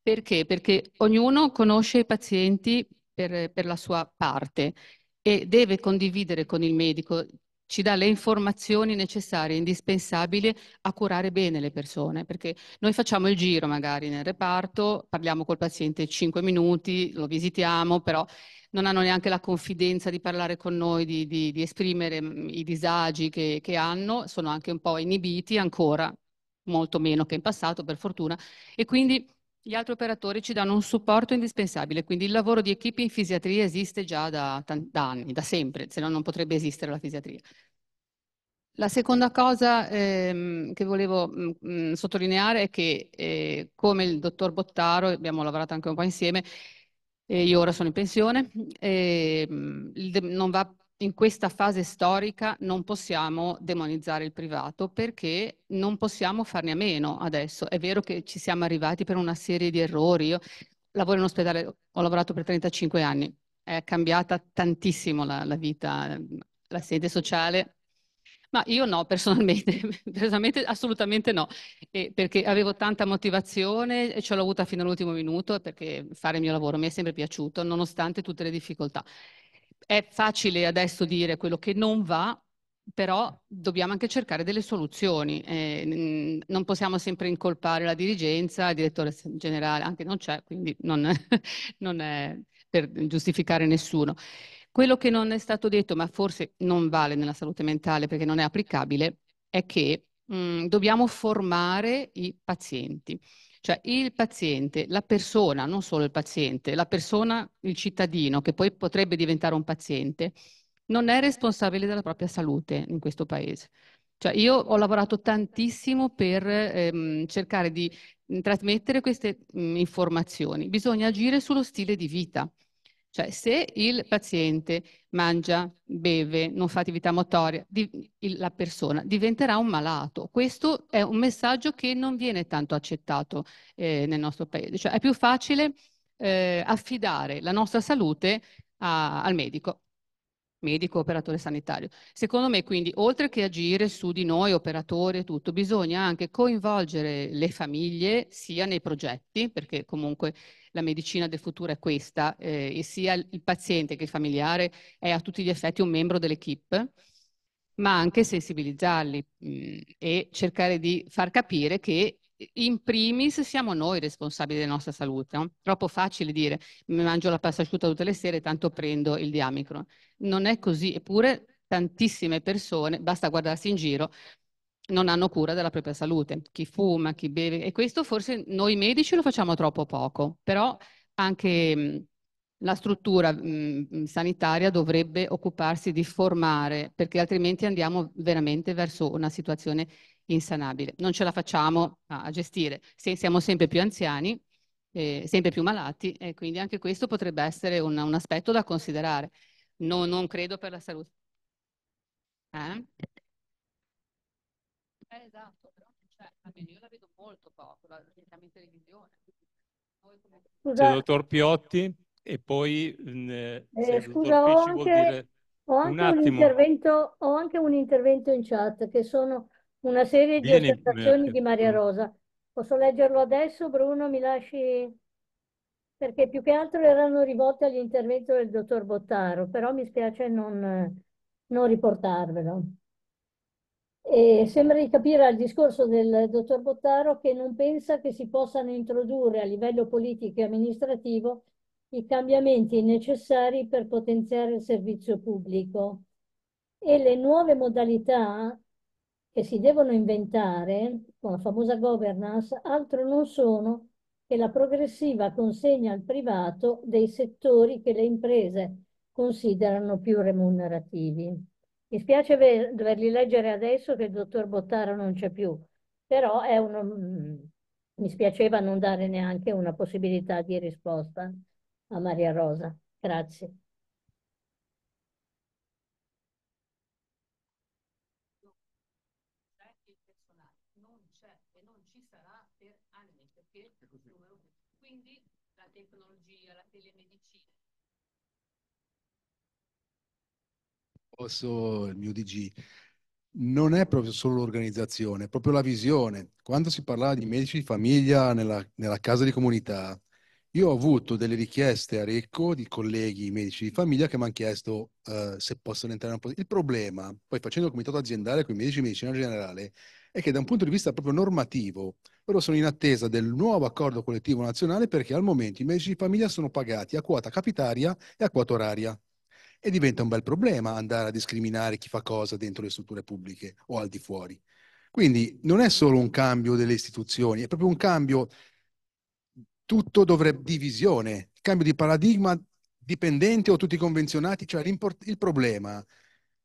Perché? Perché ognuno conosce i pazienti per, per la sua parte e deve condividere con il medico ci dà le informazioni necessarie, indispensabili a curare bene le persone, perché noi facciamo il giro magari nel reparto, parliamo col paziente 5 minuti, lo visitiamo, però non hanno neanche la confidenza di parlare con noi, di, di, di esprimere mm, i disagi che, che hanno, sono anche un po' inibiti ancora, molto meno che in passato per fortuna, e quindi gli altri operatori ci danno un supporto indispensabile, quindi il lavoro di equipe in fisiatria esiste già da, da anni, da sempre, se no non potrebbe esistere la fisiatria. La seconda cosa ehm, che volevo mh, mm, mm, sottolineare è che eh, come il dottor Bottaro, abbiamo lavorato anche un po' insieme, e io ora sono in pensione, eh, non va in questa fase storica non possiamo demonizzare il privato perché non possiamo farne a meno adesso. È vero che ci siamo arrivati per una serie di errori. Io lavoro in ospedale, ho lavorato per 35 anni, è cambiata tantissimo la, la vita, la sede sociale. Ma io no, personalmente, personalmente assolutamente no, e perché avevo tanta motivazione e ce l'ho avuta fino all'ultimo minuto perché fare il mio lavoro mi è sempre piaciuto, nonostante tutte le difficoltà. È facile adesso dire quello che non va, però dobbiamo anche cercare delle soluzioni. Eh, non possiamo sempre incolpare la dirigenza, il direttore generale, anche non c'è, quindi non, non è per giustificare nessuno. Quello che non è stato detto, ma forse non vale nella salute mentale perché non è applicabile, è che mh, mhmm, dobbiamo formare i pazienti. Cioè il paziente, la persona, non solo il paziente, la persona, il cittadino, che poi potrebbe diventare un paziente, non è responsabile della propria salute in questo paese. Cioè io ho lavorato tantissimo per ehm, cercare di mhmm, trasmettere queste mh, mhmm, informazioni. Bisogna agire sullo stile di vita. Cioè, se il paziente mangia, beve, non fa attività motoria, di, la persona diventerà un malato. Questo è un messaggio che non viene tanto accettato eh, nel nostro paese. Cioè, è più facile eh, affidare la nostra salute a, al medico medico, operatore sanitario. Secondo me, quindi, oltre che agire su di noi, operatori e tutto, bisogna anche coinvolgere le famiglie sia nei progetti, perché comunque la medicina del futuro è questa eh, e sia il paziente che il familiare è a tutti gli effetti un membro dell'equipe, ma anche sensibilizzarli mh, mm, e cercare di far capire che in primis siamo noi responsabili della nostra salute. No? Troppo facile dire mi mangio la pasta asciutta tutte le sere, tanto prendo il diamicron. Non è così, eppure tantissime persone, basta guardarsi in giro, non hanno cura della propria salute, chi fuma, chi beve e questo forse noi medici lo facciamo troppo poco, però anche mm, la struttura mh, mm, mm, sanitaria dovrebbe occuparsi di formare perché altrimenti andiamo veramente verso una situazione insanabile. Non ce la facciamo a, a gestire, Se siamo sempre più anziani, eh, sempre più malati e quindi anche questo potrebbe essere un, un aspetto da considerare. No, non credo per la salute. Eh? Eh, esatto, però cioè, almeno io la vedo molto poco, la vediamo in televisione. Voi come... Scusa... dottor Piotti e poi... Mm, eh, eh scusa, ho anche, dire... ho, anche ho anche, un intervento in chat che sono una serie di Vieni, osservazioni di Maria eh, Rosa. Posso leggerlo adesso, Bruno? Mi lasci perché più che altro erano rivolte all'intervento del dottor Bottaro, però mi spiace non, non riportarvelo. E sembra di capire al discorso del dottor Bottaro che non pensa che si possano introdurre a livello politico e amministrativo i cambiamenti necessari per potenziare il servizio pubblico e le nuove modalità che si devono inventare con la famosa governance altro non sono che la progressiva consegna al privato dei settori che le imprese considerano più remunerativi. Mi spiace doverli leggere adesso che il dottor Bottaro non c'è più, però uno, mm, mi spiaceva non dare neanche una possibilità di risposta a Maria Rosa. Grazie. discorso, il mio DG, non è proprio solo l'organizzazione, è proprio la visione. Quando si parlava di medici di famiglia nella, nella casa di comunità, io ho avuto delle richieste a Recco di colleghi medici di famiglia che mi hanno chiesto uh, se possono entrare in un po'. Il problema, poi facendo il comitato aziendale con i medici di medicina generale, è che da un punto di vista proprio normativo, loro sono in attesa del nuovo accordo collettivo nazionale perché al momento i medici di famiglia sono pagati a quota capitaria e a quota oraria e diventa un bel problema andare a discriminare chi fa cosa dentro le strutture pubbliche o al di fuori. Quindi non è solo un cambio delle istituzioni, è proprio un cambio tutto dovrebbe di visione, cambio di paradigma dipendente o tutti convenzionati, cioè il problema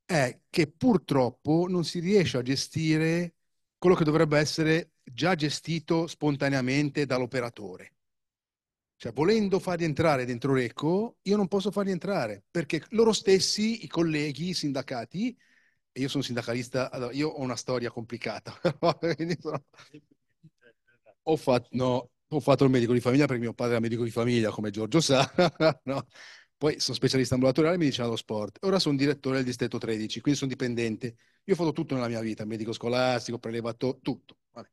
è che purtroppo non si riesce a gestire quello che dovrebbe essere già gestito spontaneamente dall'operatore. Cioè, volendo farli entrare dentro Recco, io non posso farli entrare, perché loro stessi, i colleghi, i sindacati, io sono sindacalista, allora, io ho una storia complicata. sono... ho, fatto, no, ho, fatto, il medico di famiglia perché mio padre era medico di famiglia, come Giorgio sa. no? Poi sono specialista ambulatoriale e medicina lo sport. Ora sono direttore del distretto 13, quindi sono dipendente. Io ho fatto tutto nella mia vita, medico scolastico, prelevato, tutto. Vabbè.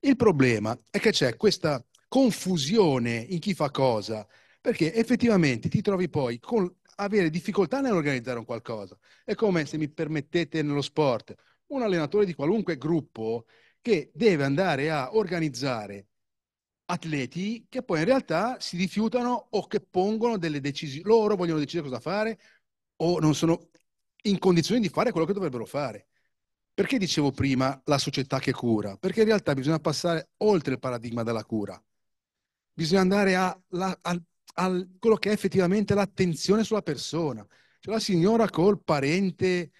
Il problema è che c'è questa confusione in chi fa cosa, perché effettivamente ti trovi poi con avere difficoltà nell'organizzare un qualcosa. È come, se mi permettete, nello sport, un allenatore di qualunque gruppo che deve andare a organizzare atleti che poi in realtà si rifiutano o che pongono delle decisioni, loro vogliono decidere cosa fare o non sono in condizioni di fare quello che dovrebbero fare. Perché dicevo prima la società che cura? Perché in realtà bisogna passare oltre il paradigma della cura bisogna andare a, la, a, a quello che è effettivamente l'attenzione sulla persona. Cioè la signora col parente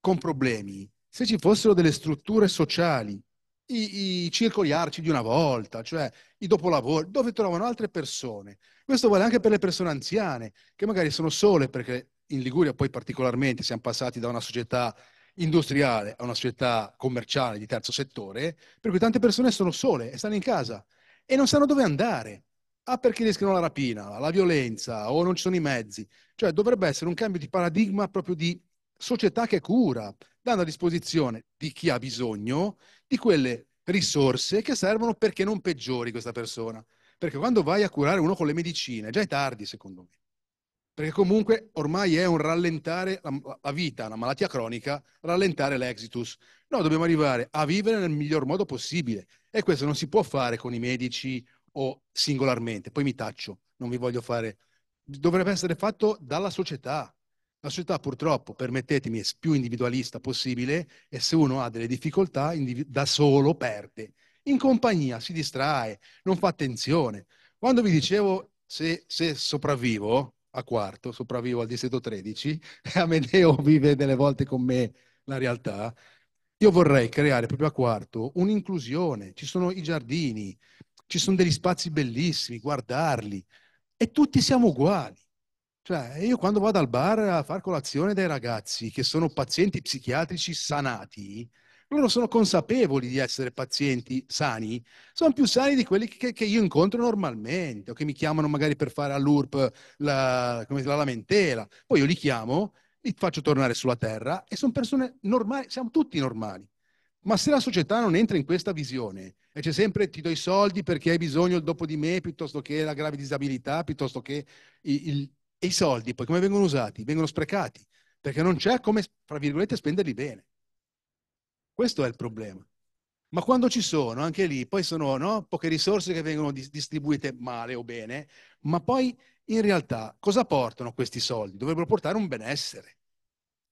con problemi, se ci fossero delle strutture sociali, i, i circoli arci di una volta, cioè i dopolavori, dove trovano altre persone. Questo vale anche per le persone anziane, che magari sono sole, perché in Liguria poi particolarmente siamo passati da una società industriale a una società commerciale di terzo settore, per cui tante persone sono sole e stanno in casa e non sanno dove andare. Ah, perché rischiano la rapina, la violenza o non ci sono i mezzi. Cioè dovrebbe essere un cambio di paradigma proprio di società che cura, dando a disposizione di chi ha bisogno di quelle risorse che servono perché non peggiori questa persona. Perché quando vai a curare uno con le medicine, già è tardi secondo me perché comunque ormai è un rallentare la, la vita, la malattia cronica, rallentare l'exitus. No, dobbiamo arrivare a vivere nel miglior modo possibile e questo non si può fare con i medici o singolarmente. Poi mi taccio, non vi voglio fare... Dovrebbe essere fatto dalla società. La società purtroppo, permettetemi, è più individualista possibile e se uno ha delle difficoltà da solo perde. In compagnia si distrae, non fa attenzione. Quando vi dicevo se, se sopravvivo, a quarto, sopravvivo al distretto 13, Amedeo vive delle volte con me la realtà. Io vorrei creare proprio a quarto un'inclusione, ci sono i giardini, ci sono degli spazi bellissimi, guardarli e tutti siamo uguali. Cioè, io quando vado al bar a far colazione dai ragazzi che sono pazienti psichiatrici sanati, loro sono consapevoli di essere pazienti sani, sono più sani di quelli che, che io incontro normalmente o che mi chiamano magari per fare all'URP la, la lamentela. Poi io li chiamo, li faccio tornare sulla terra e sono persone normali, siamo tutti normali. Ma se la società non entra in questa visione e c'è sempre ti do i soldi perché hai bisogno dopo di me piuttosto che la grave disabilità, piuttosto che il, il, i soldi poi come vengono usati? Vengono sprecati perché non c'è come, fra virgolette, spenderli bene. Questo è il problema. Ma quando ci sono, anche lì, poi sono no, poche risorse che vengono distribuite male o bene, ma poi in realtà cosa portano questi soldi? Dovrebbero portare un benessere.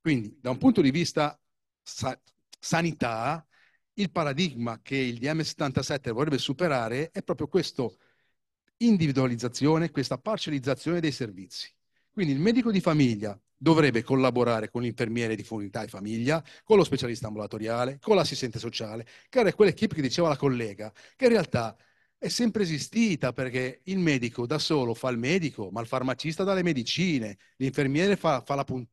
Quindi, da un punto di vista sa- sanità, il paradigma che il DM77 vorrebbe superare è proprio questa individualizzazione, questa parcellizzazione dei servizi. Quindi il medico di famiglia dovrebbe collaborare con l'infermiere di comunità e famiglia, con lo specialista ambulatoriale, con l'assistente sociale, che era quell'equipe che diceva la collega, che in realtà è sempre esistita perché il medico da solo fa il medico, ma il farmacista dà le medicine, l'infermiere fa, fa la puntata,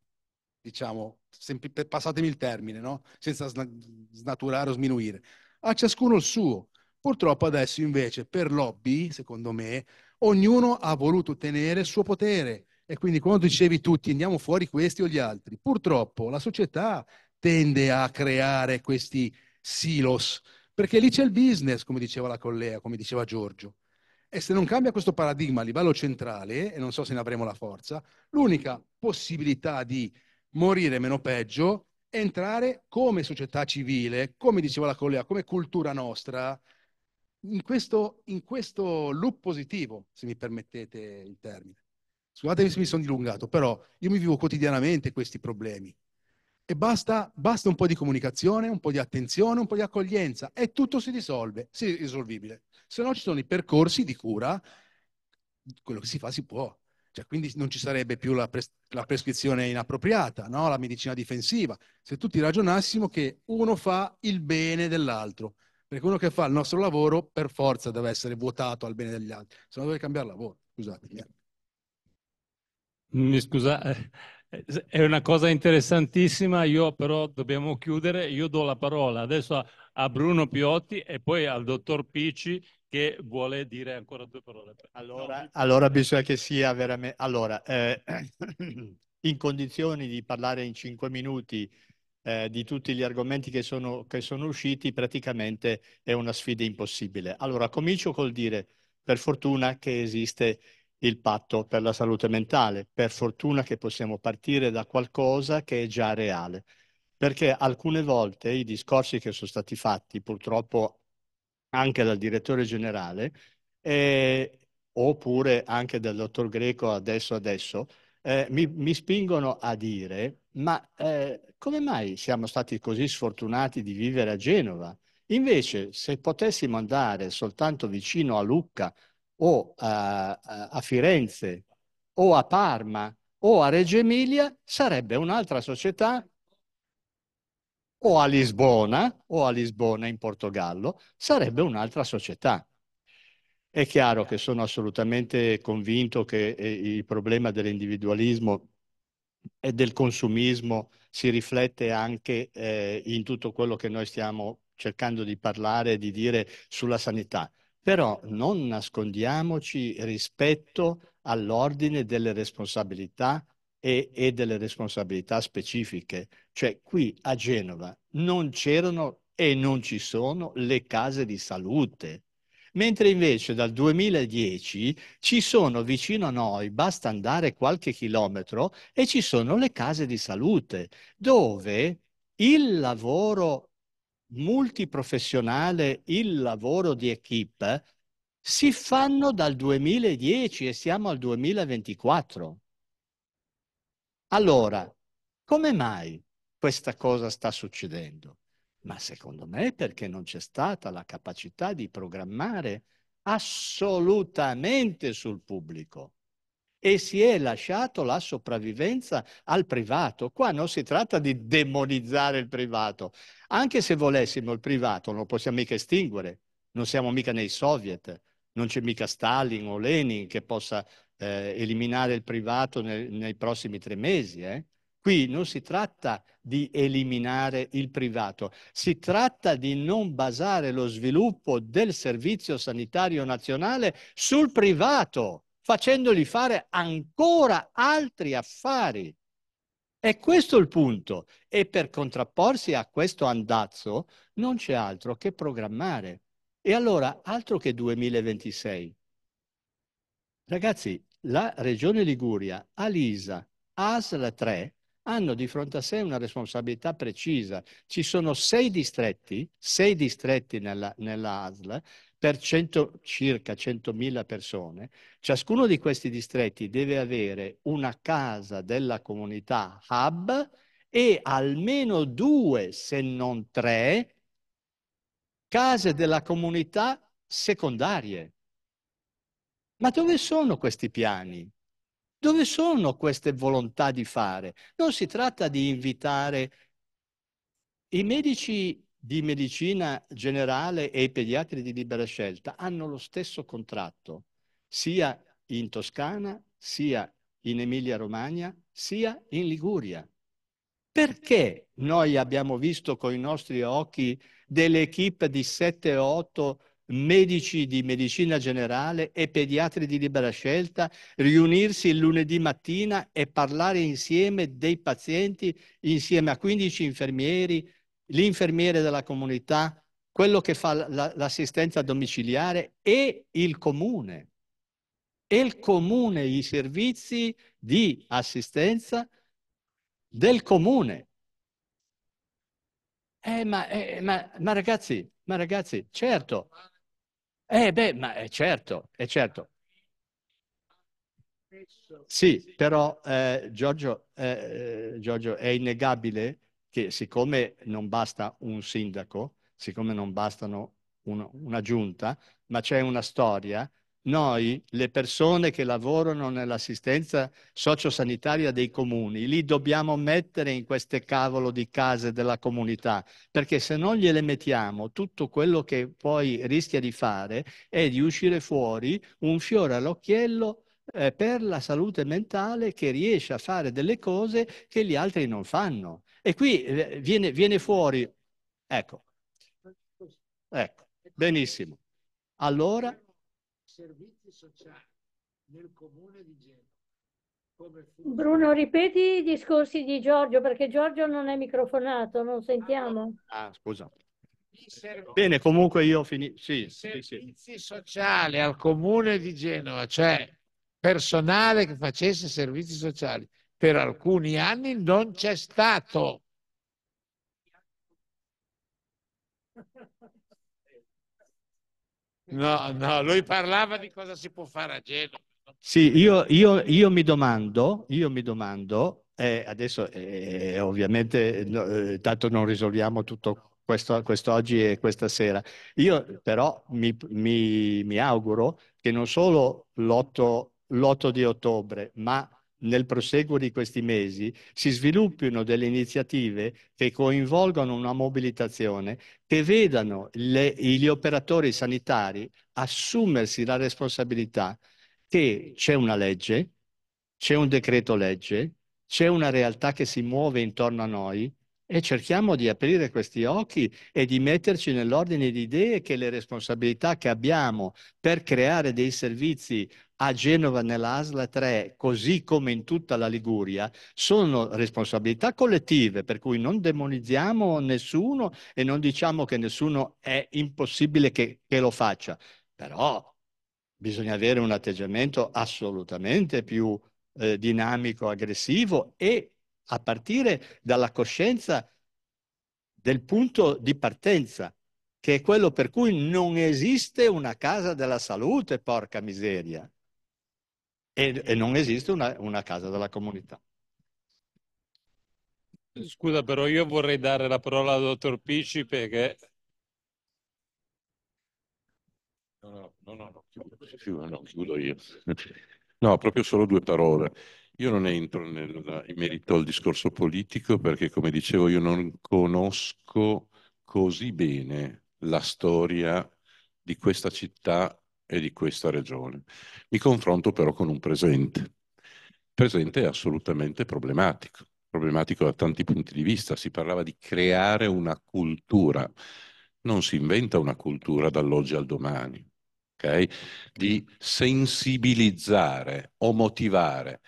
diciamo, sempre, passatemi il termine, no? senza snaturare o sminuire. A ciascuno il suo. Purtroppo adesso invece per lobby, secondo me, ognuno ha voluto tenere il suo potere e quindi quando dicevi tutti andiamo fuori questi o gli altri, purtroppo la società tende a creare questi silos, perché lì c'è il business, come diceva la collega, come diceva Giorgio. E se non cambia questo paradigma a livello centrale, e non so se ne avremo la forza, l'unica possibilità di morire meno peggio è entrare come società civile, come diceva la collega, come cultura nostra, in questo, in questo loop positivo, se mi permettete il termine. Scusatemi se mi sono dilungato, però io mi vivo quotidianamente questi problemi. E basta, basta un po' di comunicazione, un po' di attenzione, un po' di accoglienza e tutto si risolve, si è risolvibile. Se no ci sono i percorsi di cura, quello che si fa si può. Cioè, quindi non ci sarebbe più la, pres- la prescrizione inappropriata, no? la medicina difensiva, se tutti ragionassimo che uno fa il bene dell'altro, perché uno che fa il nostro lavoro per forza deve essere vuotato al bene degli altri, se no deve cambiare lavoro, scusatemi. Mi scusa, eh, è una cosa interessantissima, io però dobbiamo chiudere, io do la parola adesso a, a Bruno Piotti e poi al dottor Picci che vuole dire ancora due parole. Allora, no. allora bisogna che sia veramente... Allora, eh, in condizioni di parlare in cinque minuti eh, di tutti gli argomenti che sono, che sono usciti, praticamente è una sfida impossibile. Allora, comincio col dire, per fortuna che esiste il patto per la salute mentale. Per fortuna che possiamo partire da qualcosa che è già reale, perché alcune volte i discorsi che sono stati fatti, purtroppo anche dal direttore generale, eh, oppure anche dal dottor Greco adesso adesso, eh, mi, mi, spingono a dire, ma eh, come mai siamo stati così sfortunati di vivere a Genova? Invece, se potessimo andare soltanto vicino a Lucca, o a, a Firenze o a Parma o a Reggio Emilia sarebbe un'altra società o a Lisbona o a Lisbona in Portogallo sarebbe un'altra società. È chiaro che sono assolutamente convinto che eh, il problema dell'individualismo e del consumismo si riflette anche eh, in tutto quello che noi stiamo cercando di parlare e di dire sulla sanità. Però non nascondiamoci rispetto all'ordine delle responsabilità e, e delle responsabilità specifiche. Cioè qui a Genova non c'erano e non ci sono le case di salute. Mentre invece dal 2010 ci sono vicino a noi, basta andare qualche chilometro, e ci sono le case di salute, dove il lavoro multiprofessionale il lavoro di equip si fanno dal 2010 e siamo al 2024. Allora, come mai questa cosa sta succedendo? Ma secondo me perché non c'è stata la capacità di programmare assolutamente sul pubblico e si è lasciato la sopravvivenza al privato. Qua non si tratta di demonizzare il privato, anche se volessimo il privato non lo possiamo mica estinguere, non siamo mica nei soviet, non c'è mica Stalin o Lenin che possa eh, eliminare il privato nel, nei prossimi tre mesi. Eh? Qui non si tratta di eliminare il privato, si tratta di non basare lo sviluppo del servizio sanitario nazionale sul privato, facendogli fare ancora altri affari. E questo è il punto. E per contrapporsi a questo andazzo non c'è altro che programmare. E allora, altro che 2026. Ragazzi, la Regione Liguria, Alisa, ASL 3 hanno di fronte a sé una responsabilità precisa. Ci sono sei distretti, sei distretti nella, nella ASL, per 100, circa 100.000 persone, ciascuno di questi distretti deve avere una casa della comunità hub e almeno due, se non tre, case della comunità secondarie. Ma dove sono questi piani? Dove sono queste volontà di fare? Non si tratta di invitare i medici di medicina generale e i pediatri di libera scelta hanno lo stesso contratto, sia in Toscana, sia in Emilia-Romagna, sia in Liguria. Perché noi abbiamo visto con i nostri occhi delle equip di 7 o 8 medici di medicina generale e pediatri di libera scelta riunirsi il lunedì mattina e parlare insieme dei pazienti insieme a 15 infermieri, l'infermiere della comunità, quello che fa l'assistenza domiciliare e il comune. E il comune, i servizi di assistenza del comune. Eh, ma, eh, ma, ma, ragazzi, ma ragazzi, certo. Eh beh, ma è certo, è certo. Sì, però eh, Giorgio, eh, eh Giorgio, è innegabile che siccome non basta un sindaco, siccome non bastano uno, una giunta, ma c'è una storia, noi, le persone che lavorano nell'assistenza sociosanitaria dei comuni, li dobbiamo mettere in queste cavolo di case della comunità, perché se non gliele mettiamo, tutto quello che poi rischia di fare è di uscire fuori un fiore all'occhiello eh, per la salute mentale che riesce a fare delle cose che gli altri non fanno. E qui eh, viene, viene fuori, ecco, ecco, benissimo. Allora... Servizi sociali nel comune di Genova. Bruno, ripeti i discorsi di Giorgio perché Giorgio non è microfonato, non sentiamo. Ah, ah scusa. Bene, comunque io finisco. Sì, servizi sì, sì. sociali al comune di Genova, cioè personale che facesse servizi sociali, per alcuni anni non c'è stato. No, no, lui parlava di cosa si può fare a Genova. Sì, io, io, io mi domando, io mi domando, eh, adesso eh, ovviamente no, eh, tanto non risolviamo tutto questo, quest'oggi e questa sera, io però mi, mi, mi auguro che non solo l'8, l'8 di ottobre, ma nel proseguo di questi mesi si sviluppino delle iniziative che coinvolgano una mobilitazione, che vedano le, gli operatori sanitari assumersi la responsabilità che c'è una legge, c'è un decreto legge, c'è una realtà che si muove intorno a noi e cerchiamo di aprire questi occhi e di metterci nell'ordine di idee che le responsabilità che abbiamo per creare dei servizi a Genova nell'Asla 3, così come in tutta la Liguria, sono responsabilità collettive, per cui non demonizziamo nessuno e non diciamo che nessuno è impossibile che, che lo faccia, però bisogna avere un atteggiamento assolutamente più eh, dinamico, aggressivo e a partire dalla coscienza del punto di partenza, che è quello per cui non esiste una casa della salute, porca miseria, e, e non esiste una, una casa della comunità. Scusa, però io vorrei dare la parola al dottor Picci perché... No, no, no, no, chiudo, no, chiudo io. No, proprio solo due parole. Io non entro nel, in merito al discorso politico perché, come dicevo, io non conosco così bene la storia di questa città e di questa regione. Mi confronto però con un presente. Il presente è assolutamente problematico, problematico da tanti punti di vista. Si parlava di creare una cultura. Non si inventa una cultura dall'oggi al domani, okay? di sensibilizzare o motivare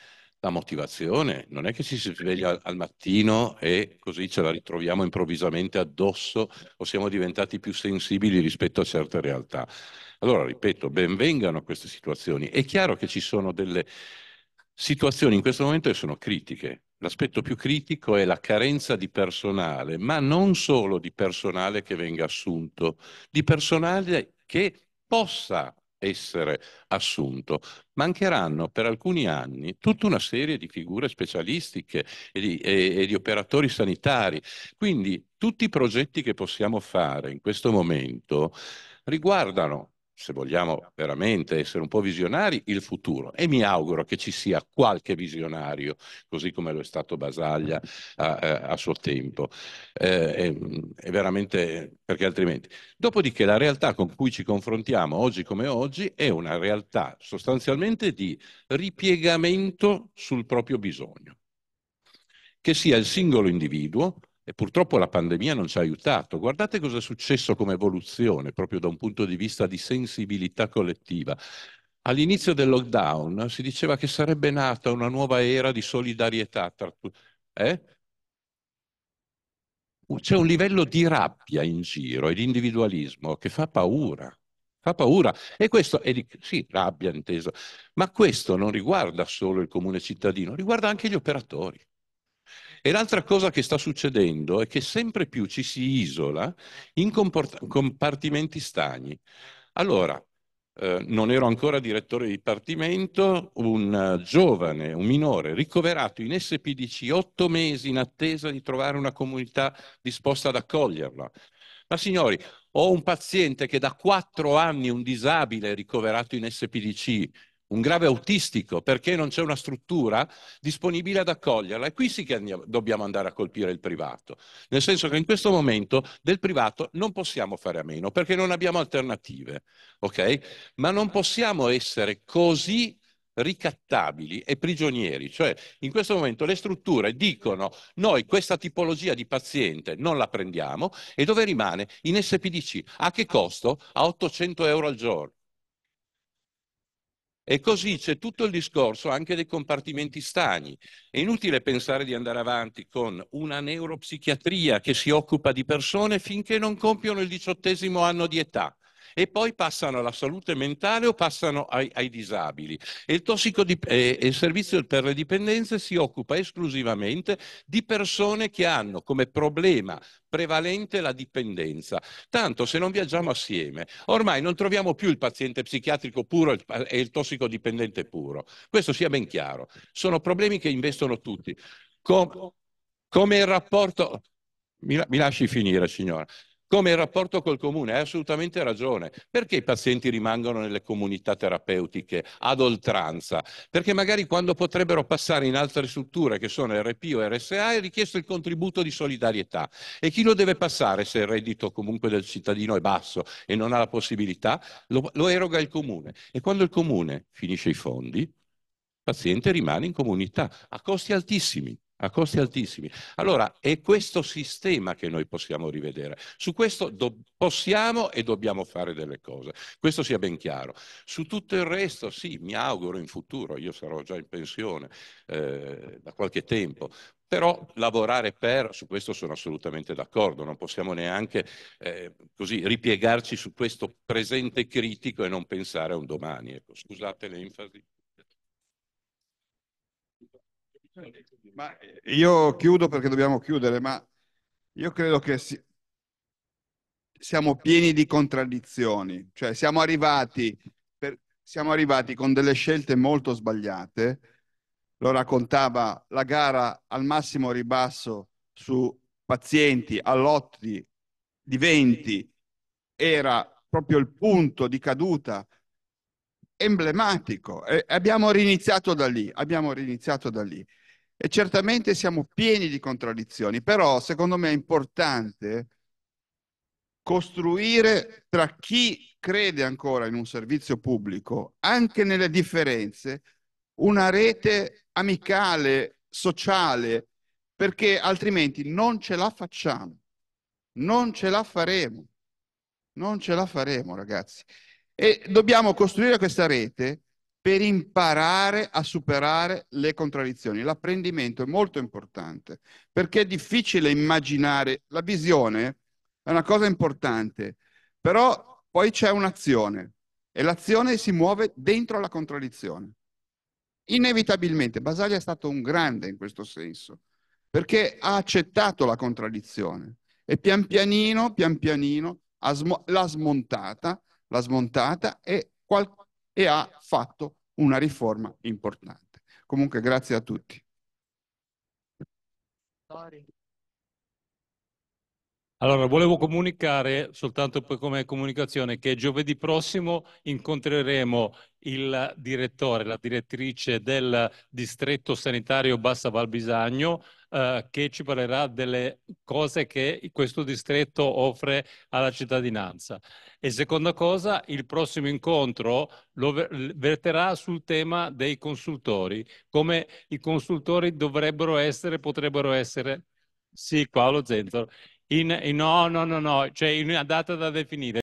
la motivazione non è che ci si sveglia al mattino e così ce la ritroviamo improvvisamente addosso o siamo diventati più sensibili rispetto a certe realtà. Allora, ripeto, benvengano queste situazioni. È chiaro che ci sono delle situazioni in questo momento che sono critiche. L'aspetto più critico è la carenza di personale, ma non solo di personale che venga assunto, di personale che possa essere assunto, mancheranno per alcuni anni tutta una serie di figure specialistiche e di, e, e di, operatori sanitari. Quindi tutti i progetti che possiamo fare in questo momento riguardano se vogliamo veramente essere un po' visionari, il futuro. E mi auguro che ci sia qualche visionario, così come lo è stato Basaglia a, a suo tempo. Eh, è, è veramente perché altrimenti. Dopodiché la realtà con cui ci confrontiamo oggi come oggi è una realtà sostanzialmente di ripiegamento sul proprio bisogno, che sia il singolo individuo e purtroppo la pandemia non ci ha aiutato. Guardate cosa è successo come evoluzione, proprio da un punto di vista di sensibilità collettiva. All'inizio del lockdown si diceva che sarebbe nata una nuova era di solidarietà tra tutti. Eh? C'è un livello di rabbia in giro e di individualismo che fa paura. Fa paura. E questo è di... sì, rabbia inteso. Ma questo non riguarda solo il comune cittadino, riguarda anche gli operatori. E l'altra cosa che sta succedendo è che sempre più ci si isola in comport- compartimenti stagni. Allora, eh, non ero ancora direttore di dipartimento, un uh, giovane, un minore, ricoverato in SPDC otto mesi in attesa di trovare una comunità disposta ad accoglierla. Ma signori, ho un paziente che da quattro anni, un disabile, ricoverato in SPDC, un grave autistico perché non c'è una struttura disponibile ad accoglierla. E qui sì che andiamo, dobbiamo andare a colpire il privato, nel senso che in questo momento del privato non possiamo fare a meno perché non abbiamo alternative, okay? Ma non possiamo essere così ricattabili e prigionieri, cioè in questo momento le strutture dicono noi questa tipologia di paziente non la prendiamo e dove rimane? In SPDC, a che costo? A 800 euro al giorno. E così c'è tutto il discorso anche dei compartimenti stagni. È inutile pensare di andare avanti con una neuropsichiatria che si occupa di persone finché non compiono il diciottesimo anno di età e poi passano alla salute mentale o passano ai, ai disabili. E il, tossicodip- eh, il servizio per le dipendenze si occupa esclusivamente di persone che hanno come problema prevalente la dipendenza. Tanto se non viaggiamo assieme, ormai non troviamo più il paziente psichiatrico puro e il tossicodipendente puro. Questo sia ben chiaro. Sono problemi che investono tutti. Com- come il rapporto... Mi, la- mi lasci finire, signora come il rapporto col comune, hai assolutamente ragione. Perché i pazienti rimangono nelle comunità terapeutiche ad oltranza? Perché magari quando potrebbero passare in altre strutture che sono RP o RSA è richiesto il contributo di solidarietà. E chi lo deve passare se il reddito comunque del cittadino è basso e non ha la possibilità? Lo, lo eroga il comune. E quando il comune finisce i fondi, il paziente rimane in comunità a costi altissimi a costi altissimi. Allora è questo sistema che noi possiamo rivedere. Su questo do- possiamo e dobbiamo fare delle cose. Questo sia ben chiaro. Su tutto il resto, sì, mi auguro in futuro, io sarò già in pensione eh, da qualche tempo, però lavorare per, su questo sono assolutamente d'accordo, non possiamo neanche eh, così ripiegarci su questo presente critico e non pensare a un domani. Ecco, scusate l'enfasi. Ma eh, io chiudo perché dobbiamo chiudere, ma io credo che si... siamo pieni di contraddizioni, cioè siamo arrivati, per... siamo arrivati con delle scelte molto sbagliate, lo raccontava la gara al massimo ribasso su pazienti a lotti di 20 era proprio il punto di caduta emblematico e abbiamo riniziato da lì, abbiamo riniziato da lì. E certamente siamo pieni di contraddizioni, però secondo me è importante costruire tra chi crede ancora in un servizio pubblico, anche nelle differenze, una rete amicale, sociale, perché altrimenti non ce la facciamo, non ce la faremo, non ce la faremo ragazzi. E dobbiamo costruire questa rete per imparare a superare le contraddizioni. L'apprendimento è molto importante perché è difficile immaginare, la visione è una cosa importante, però poi c'è un'azione e l'azione si muove dentro la contraddizione. Inevitabilmente, Basaglia è stato un grande in questo senso, perché ha accettato la contraddizione e pian pianino, pian pianino, l'ha smontata, l'ha smontata e qualcosa e ha fatto una riforma importante. Comunque grazie a tutti. Allora, volevo comunicare soltanto come comunicazione che giovedì prossimo incontreremo il direttore, la direttrice del distretto sanitario Bassa Valbisagno eh, che ci parlerà delle cose che questo distretto offre alla cittadinanza. E seconda cosa, il prossimo incontro lo verterà sul tema dei consultori, come i consultori dovrebbero essere, potrebbero essere. Sì, Paolo Zenzor. In, in, no, no, no, no, cioè in una data da definire.